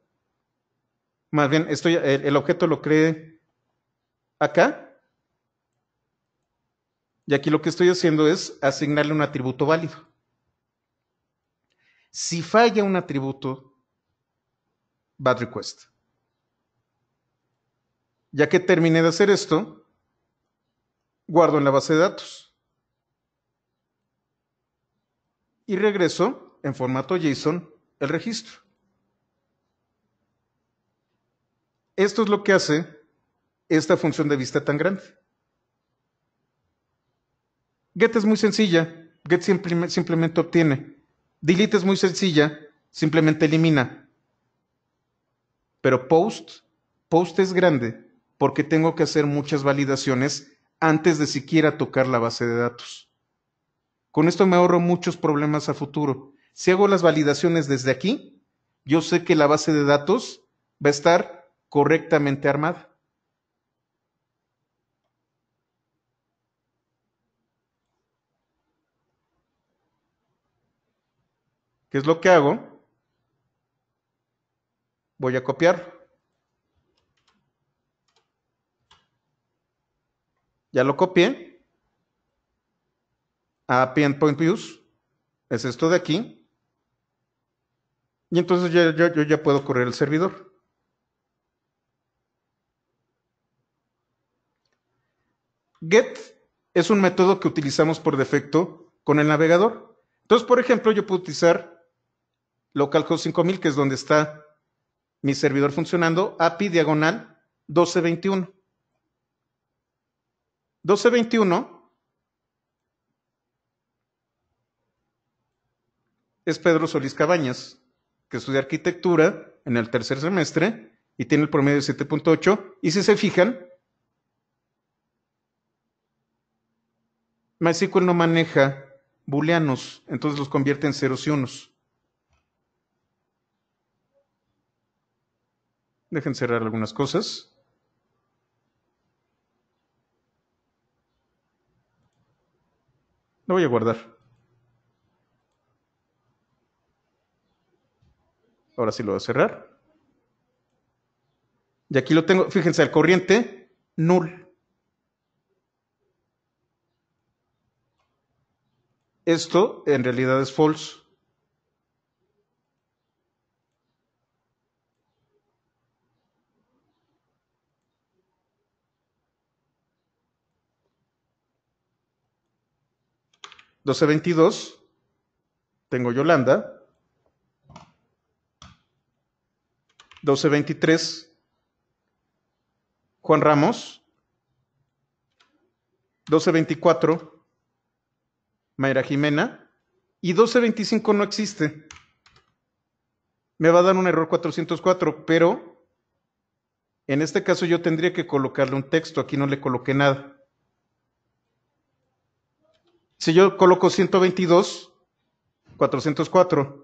Más bien, estoy, el, objeto lo cree acá y aquí lo que estoy haciendo es asignarle un atributo válido. Si falla un atributo, bad request. Ya que termine de hacer esto, guardo en la base de datos. Y regreso en formato JSON el registro. Esto es lo que hace esta función de vista tan grande. Get es muy sencilla. Get simplemente obtiene. Delete es muy sencilla. Simplemente elimina. Pero post, post es grande porque tengo que hacer muchas validaciones antes de siquiera tocar la base de datos. Con esto me ahorro muchos problemas a futuro. Si hago las validaciones desde aquí, yo sé que la base de datos va a estar correctamente armada. ¿Qué es lo que hago? Voy a copiar. Ya lo copié a Endpoint Views. Es esto de aquí. Y entonces yo ya puedo correr el servidor. Get es un método que utilizamos por defecto con el navegador. Entonces, por ejemplo, yo puedo utilizar localhost 5000, que es donde está mi servidor funcionando, API diagonal 1221. 1221 es Pedro Solís Cabañas, que estudia arquitectura en el tercer semestre y tiene el promedio de 7.8. Y si se fijan, MySQL no maneja booleanos, entonces los convierte en ceros y unos. Dejen cerrar algunas cosas. Lo voy a guardar. Ahora sí lo voy a cerrar. Y aquí lo tengo, fíjense, el corriente, null. Esto en realidad es false. 1222, tengo Yolanda. 1223, Juan Ramos. 1224, Mayra Jimena. Y 1225 no existe. Me va a dar un error 404, pero en este caso yo tendría que colocarle un texto. Aquí no le coloqué nada. Si yo coloco 122, 404.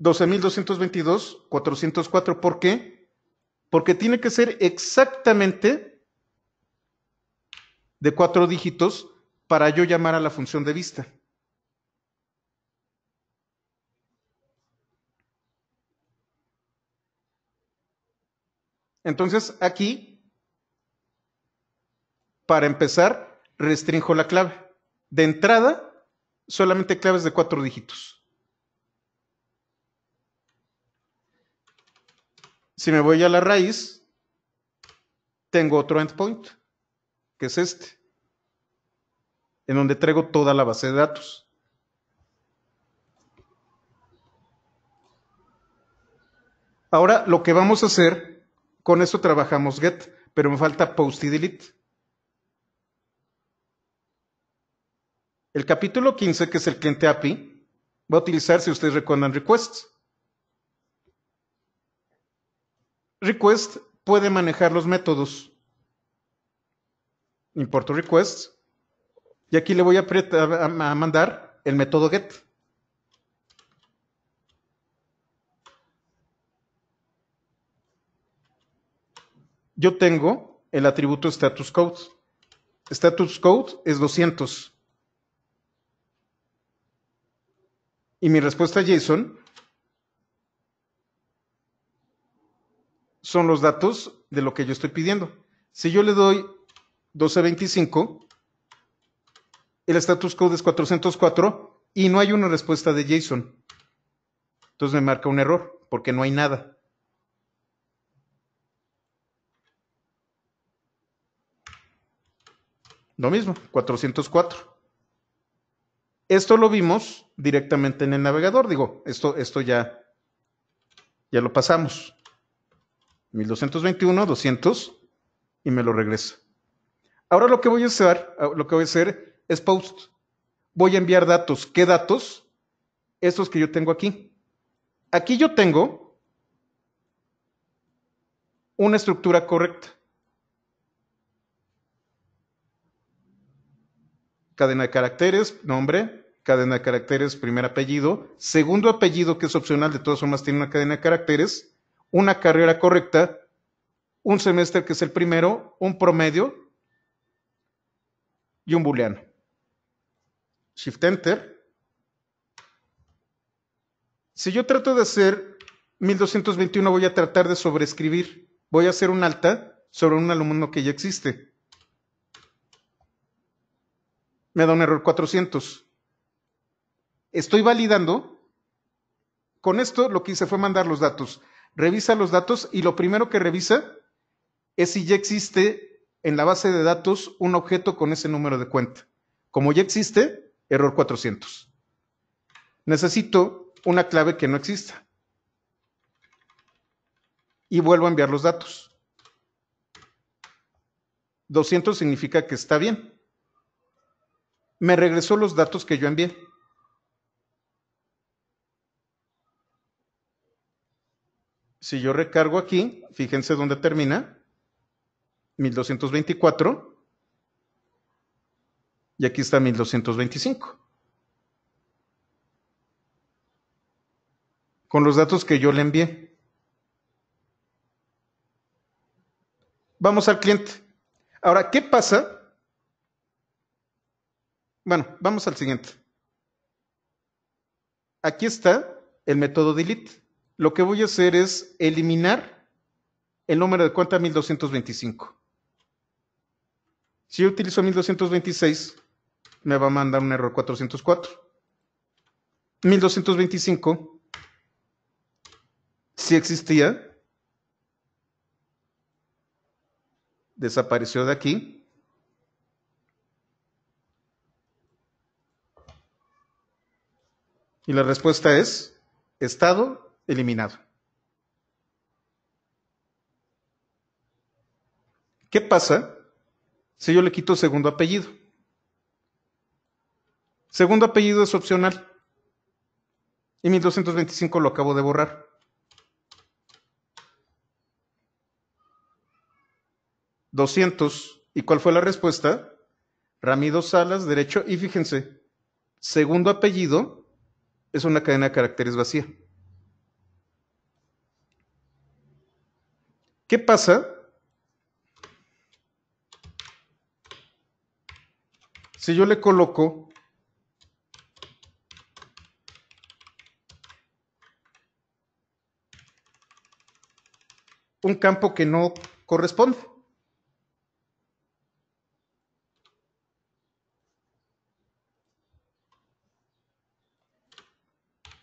$12,222, 404. ¿Por qué? Porque tiene que ser exactamente de cuatro dígitos para yo llamar a la función de vista. Entonces aquí, para empezar, restrinjo la clave. De entrada, solamente claves de cuatro dígitos. Si me voy a la raíz, tengo otro endpoint, que es este, en donde traigo toda la base de datos. Ahora lo que vamos a hacer con eso trabajamos get, pero me falta post y delete. El capítulo 15, que es el cliente API, va a utilizar, si ustedes recuerdan, requests. Request puede manejar los métodos. Importo requests. Y aquí le voy a mandar el método get. yo tengo el atributo status code. Status code es 200. Y mi respuesta JSON son los datos de lo que yo estoy pidiendo. Si yo le doy 1225, el status code es 404 y no hay una respuesta de JSON. Entonces me marca un error porque no hay nada. Lo mismo, 404. Esto lo vimos directamente en el navegador, digo, esto, esto ya, ya lo pasamos. 1221, 200 y me lo regresa. Ahora lo que voy a hacer, lo que voy a hacer es post. Voy a enviar datos. ¿Qué datos? Estos que yo tengo aquí. Aquí yo tengo una estructura correcta. cadena de caracteres, nombre, cadena de caracteres, primer apellido, segundo apellido que es opcional, de todas formas tiene una cadena de caracteres, una carrera correcta, un semestre que es el primero, un promedio y un booleano. Shift Enter. Si yo trato de hacer 1221, voy a tratar de sobreescribir. Voy a hacer un alta sobre un alumno que ya existe me da un error 400. Estoy validando. Con esto lo que hice fue mandar los datos. Revisa los datos y lo primero que revisa es si ya existe en la base de datos un objeto con ese número de cuenta. Como ya existe, error 400. Necesito una clave que no exista. Y vuelvo a enviar los datos. 200 significa que está bien me regresó los datos que yo envié. Si yo recargo aquí, fíjense dónde termina, 1224, y aquí está 1225. Con los datos que yo le envié. Vamos al cliente. Ahora, ¿qué pasa bueno, vamos al siguiente. Aquí está el método delete. Lo que voy a hacer es eliminar el número de cuenta 1225. Si yo utilizo 1226, me va a mandar un error 404. 1225 si existía, desapareció de aquí Y la respuesta es estado eliminado. ¿Qué pasa si yo le quito segundo apellido? Segundo apellido es opcional. Y 1225 lo acabo de borrar. ¿200? ¿Y cuál fue la respuesta? Ramiro Salas, derecho. Y fíjense, segundo apellido es una cadena de caracteres vacía. ¿Qué pasa si yo le coloco un campo que no corresponde?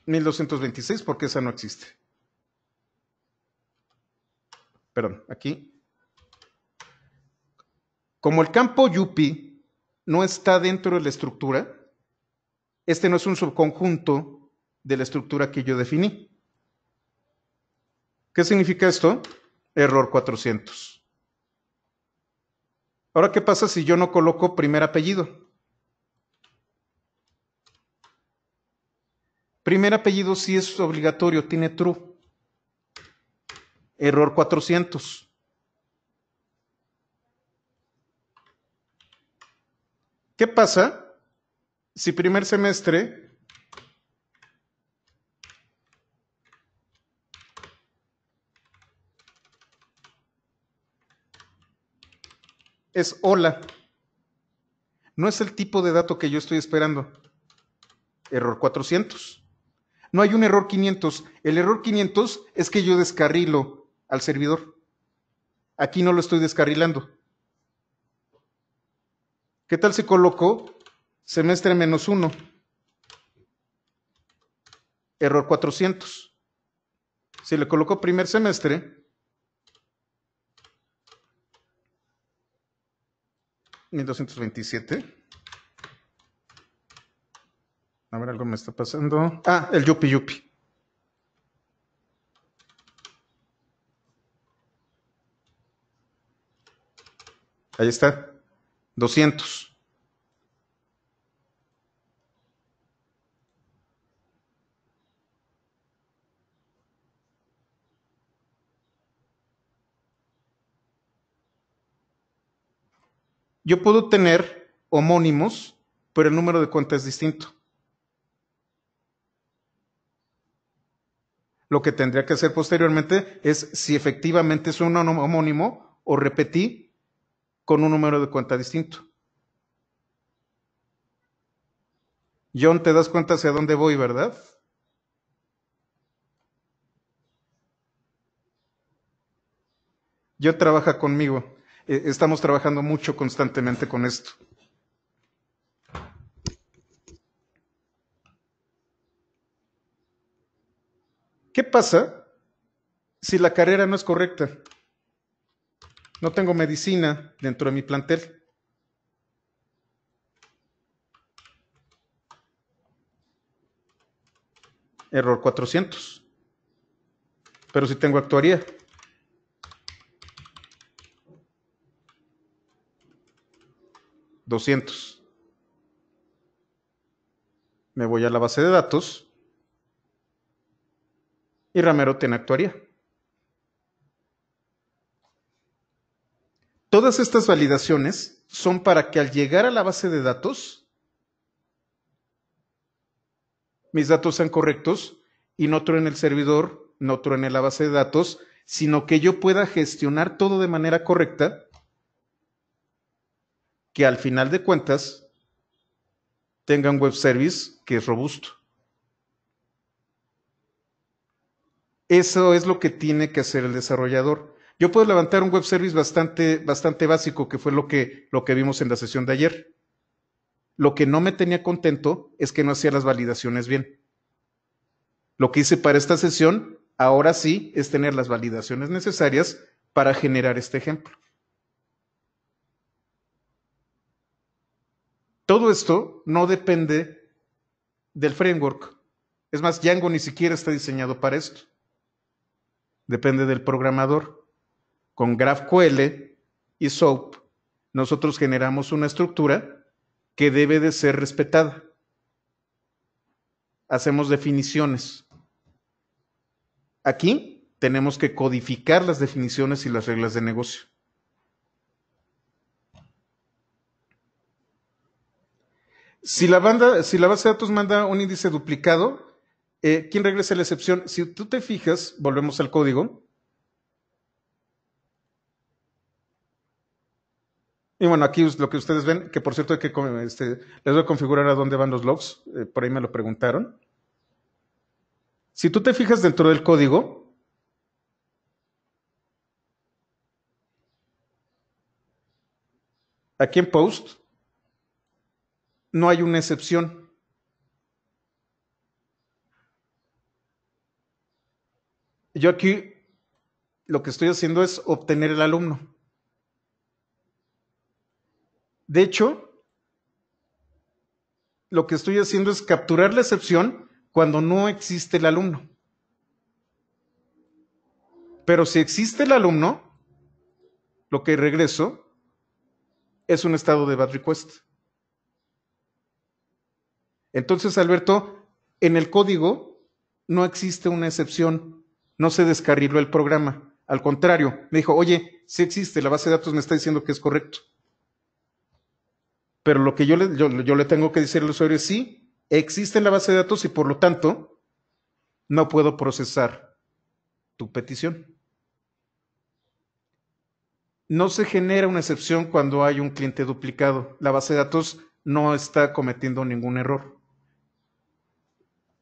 1226 porque esa no existe. Perdón, aquí. Como el campo Yupi no está dentro de la estructura, este no es un subconjunto de la estructura que yo definí. ¿Qué significa esto? Error 400. Ahora, ¿qué pasa si yo no coloco primer apellido? Primer apellido sí es obligatorio, tiene true. Error 400. ¿Qué pasa si primer semestre es hola? No es el tipo de dato que yo estoy esperando. Error 400. No hay un error 500. El error 500 es que yo descarrilo al servidor. Aquí no lo estoy descarrilando. ¿Qué tal si colocó semestre menos 1? Error 400. Si le colocó primer semestre, $1,227. A ver, algo me está pasando. Ah, el Yupi Yupi. Ahí está. 200. Yo puedo tener homónimos, pero el número de cuenta es distinto. Lo que tendría que hacer posteriormente es si efectivamente es un homónimo o repetí con un número de cuenta distinto. John, te das cuenta hacia dónde voy, ¿verdad? Yo trabaja conmigo. Eh, estamos trabajando mucho constantemente con esto. ¿Qué pasa si la carrera no es correcta? No tengo medicina dentro de mi plantel. Error 400. Pero si tengo actuaría. $200. Me voy a la base de datos y Ramero Tena actuaría. Todas estas validaciones son para que al llegar a la base de datos, mis datos sean correctos y no en el servidor, no en la base de datos, sino que yo pueda gestionar todo de manera correcta, que al final de cuentas tenga un web service que es robusto. Eso es lo que tiene que hacer el desarrollador. Yo puedo levantar un web service bastante, bastante básico, que fue lo que, lo que vimos en la sesión de ayer. Lo que no me tenía contento es que no hacía las validaciones bien. Lo que hice para esta sesión, ahora sí, es tener las validaciones necesarias para generar este ejemplo. Todo esto no depende del framework. Es más, Django ni siquiera está diseñado para esto depende del programador. Con GraphQL y SOAP, nosotros generamos una estructura que debe de ser respetada. Hacemos definiciones. Aquí tenemos que codificar las definiciones y las reglas de negocio. Si la, si la base de datos manda un índice duplicado, eh, ¿Quién regresa la excepción? Si tú te fijas, volvemos al código. Y bueno, aquí lo que ustedes ven, que por cierto que, este, les voy a configurar a dónde van los logs, eh, por ahí me lo preguntaron. Si tú te fijas dentro del código, aquí en post, no hay una excepción. Yo aquí lo que estoy haciendo es obtener el alumno. De hecho, lo que estoy haciendo es capturar la excepción cuando no existe el alumno. Pero si existe el alumno, lo que regreso es un estado de bad request. Entonces, Alberto, en el código no existe una excepción no se descarriló el programa. Al contrario, me dijo, oye, sí existe, la base de datos me está diciendo que es correcto. Pero lo que yo le, tengo que decir al usuario es sí, existe la base de datos y por lo tanto no puedo procesar tu petición. No se genera una excepción cuando hay un cliente duplicado. La base de datos no está cometiendo ningún error.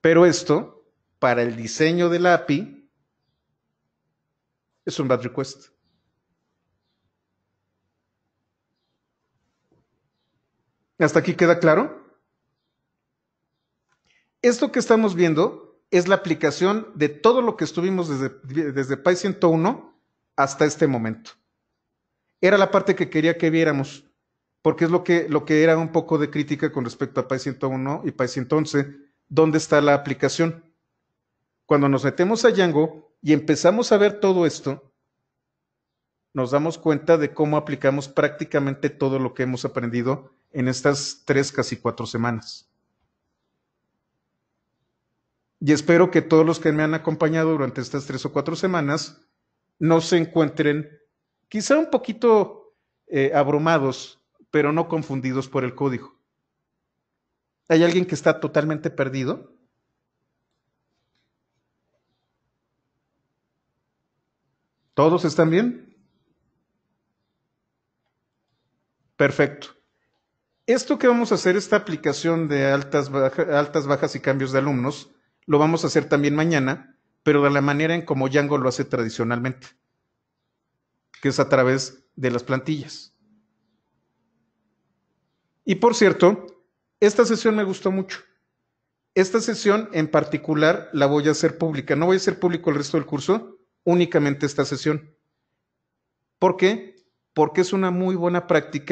Pero esto, para el diseño del API, es un bad request. ¿Hasta aquí queda claro? Esto que estamos viendo es la aplicación de todo lo que estuvimos desde, desde 101 hasta este momento. Era la parte que quería que viéramos, porque es lo que, lo que era un poco de crítica con respecto a Py 101 y Py 111, dónde está la aplicación. Cuando nos metemos a Django, y empezamos a ver todo esto, nos damos cuenta de cómo aplicamos prácticamente todo lo que hemos aprendido en estas tres, casi cuatro semanas. Y espero que todos los que me han acompañado durante estas tres o cuatro semanas no se encuentren quizá un poquito eh, abrumados, pero no confundidos por el código. ¿Hay alguien que está totalmente perdido? ¿Todos están bien? Perfecto. Esto que vamos a hacer, esta aplicación de altas, altas, bajas y cambios de alumnos, lo vamos a hacer también mañana, pero de la manera en como Django lo hace tradicionalmente, que es a través de las plantillas. Y por cierto, esta sesión me gustó mucho. Esta sesión en particular la voy a hacer pública. No voy a hacer público el resto del curso, únicamente esta sesión. ¿Por qué? Porque es una muy buena práctica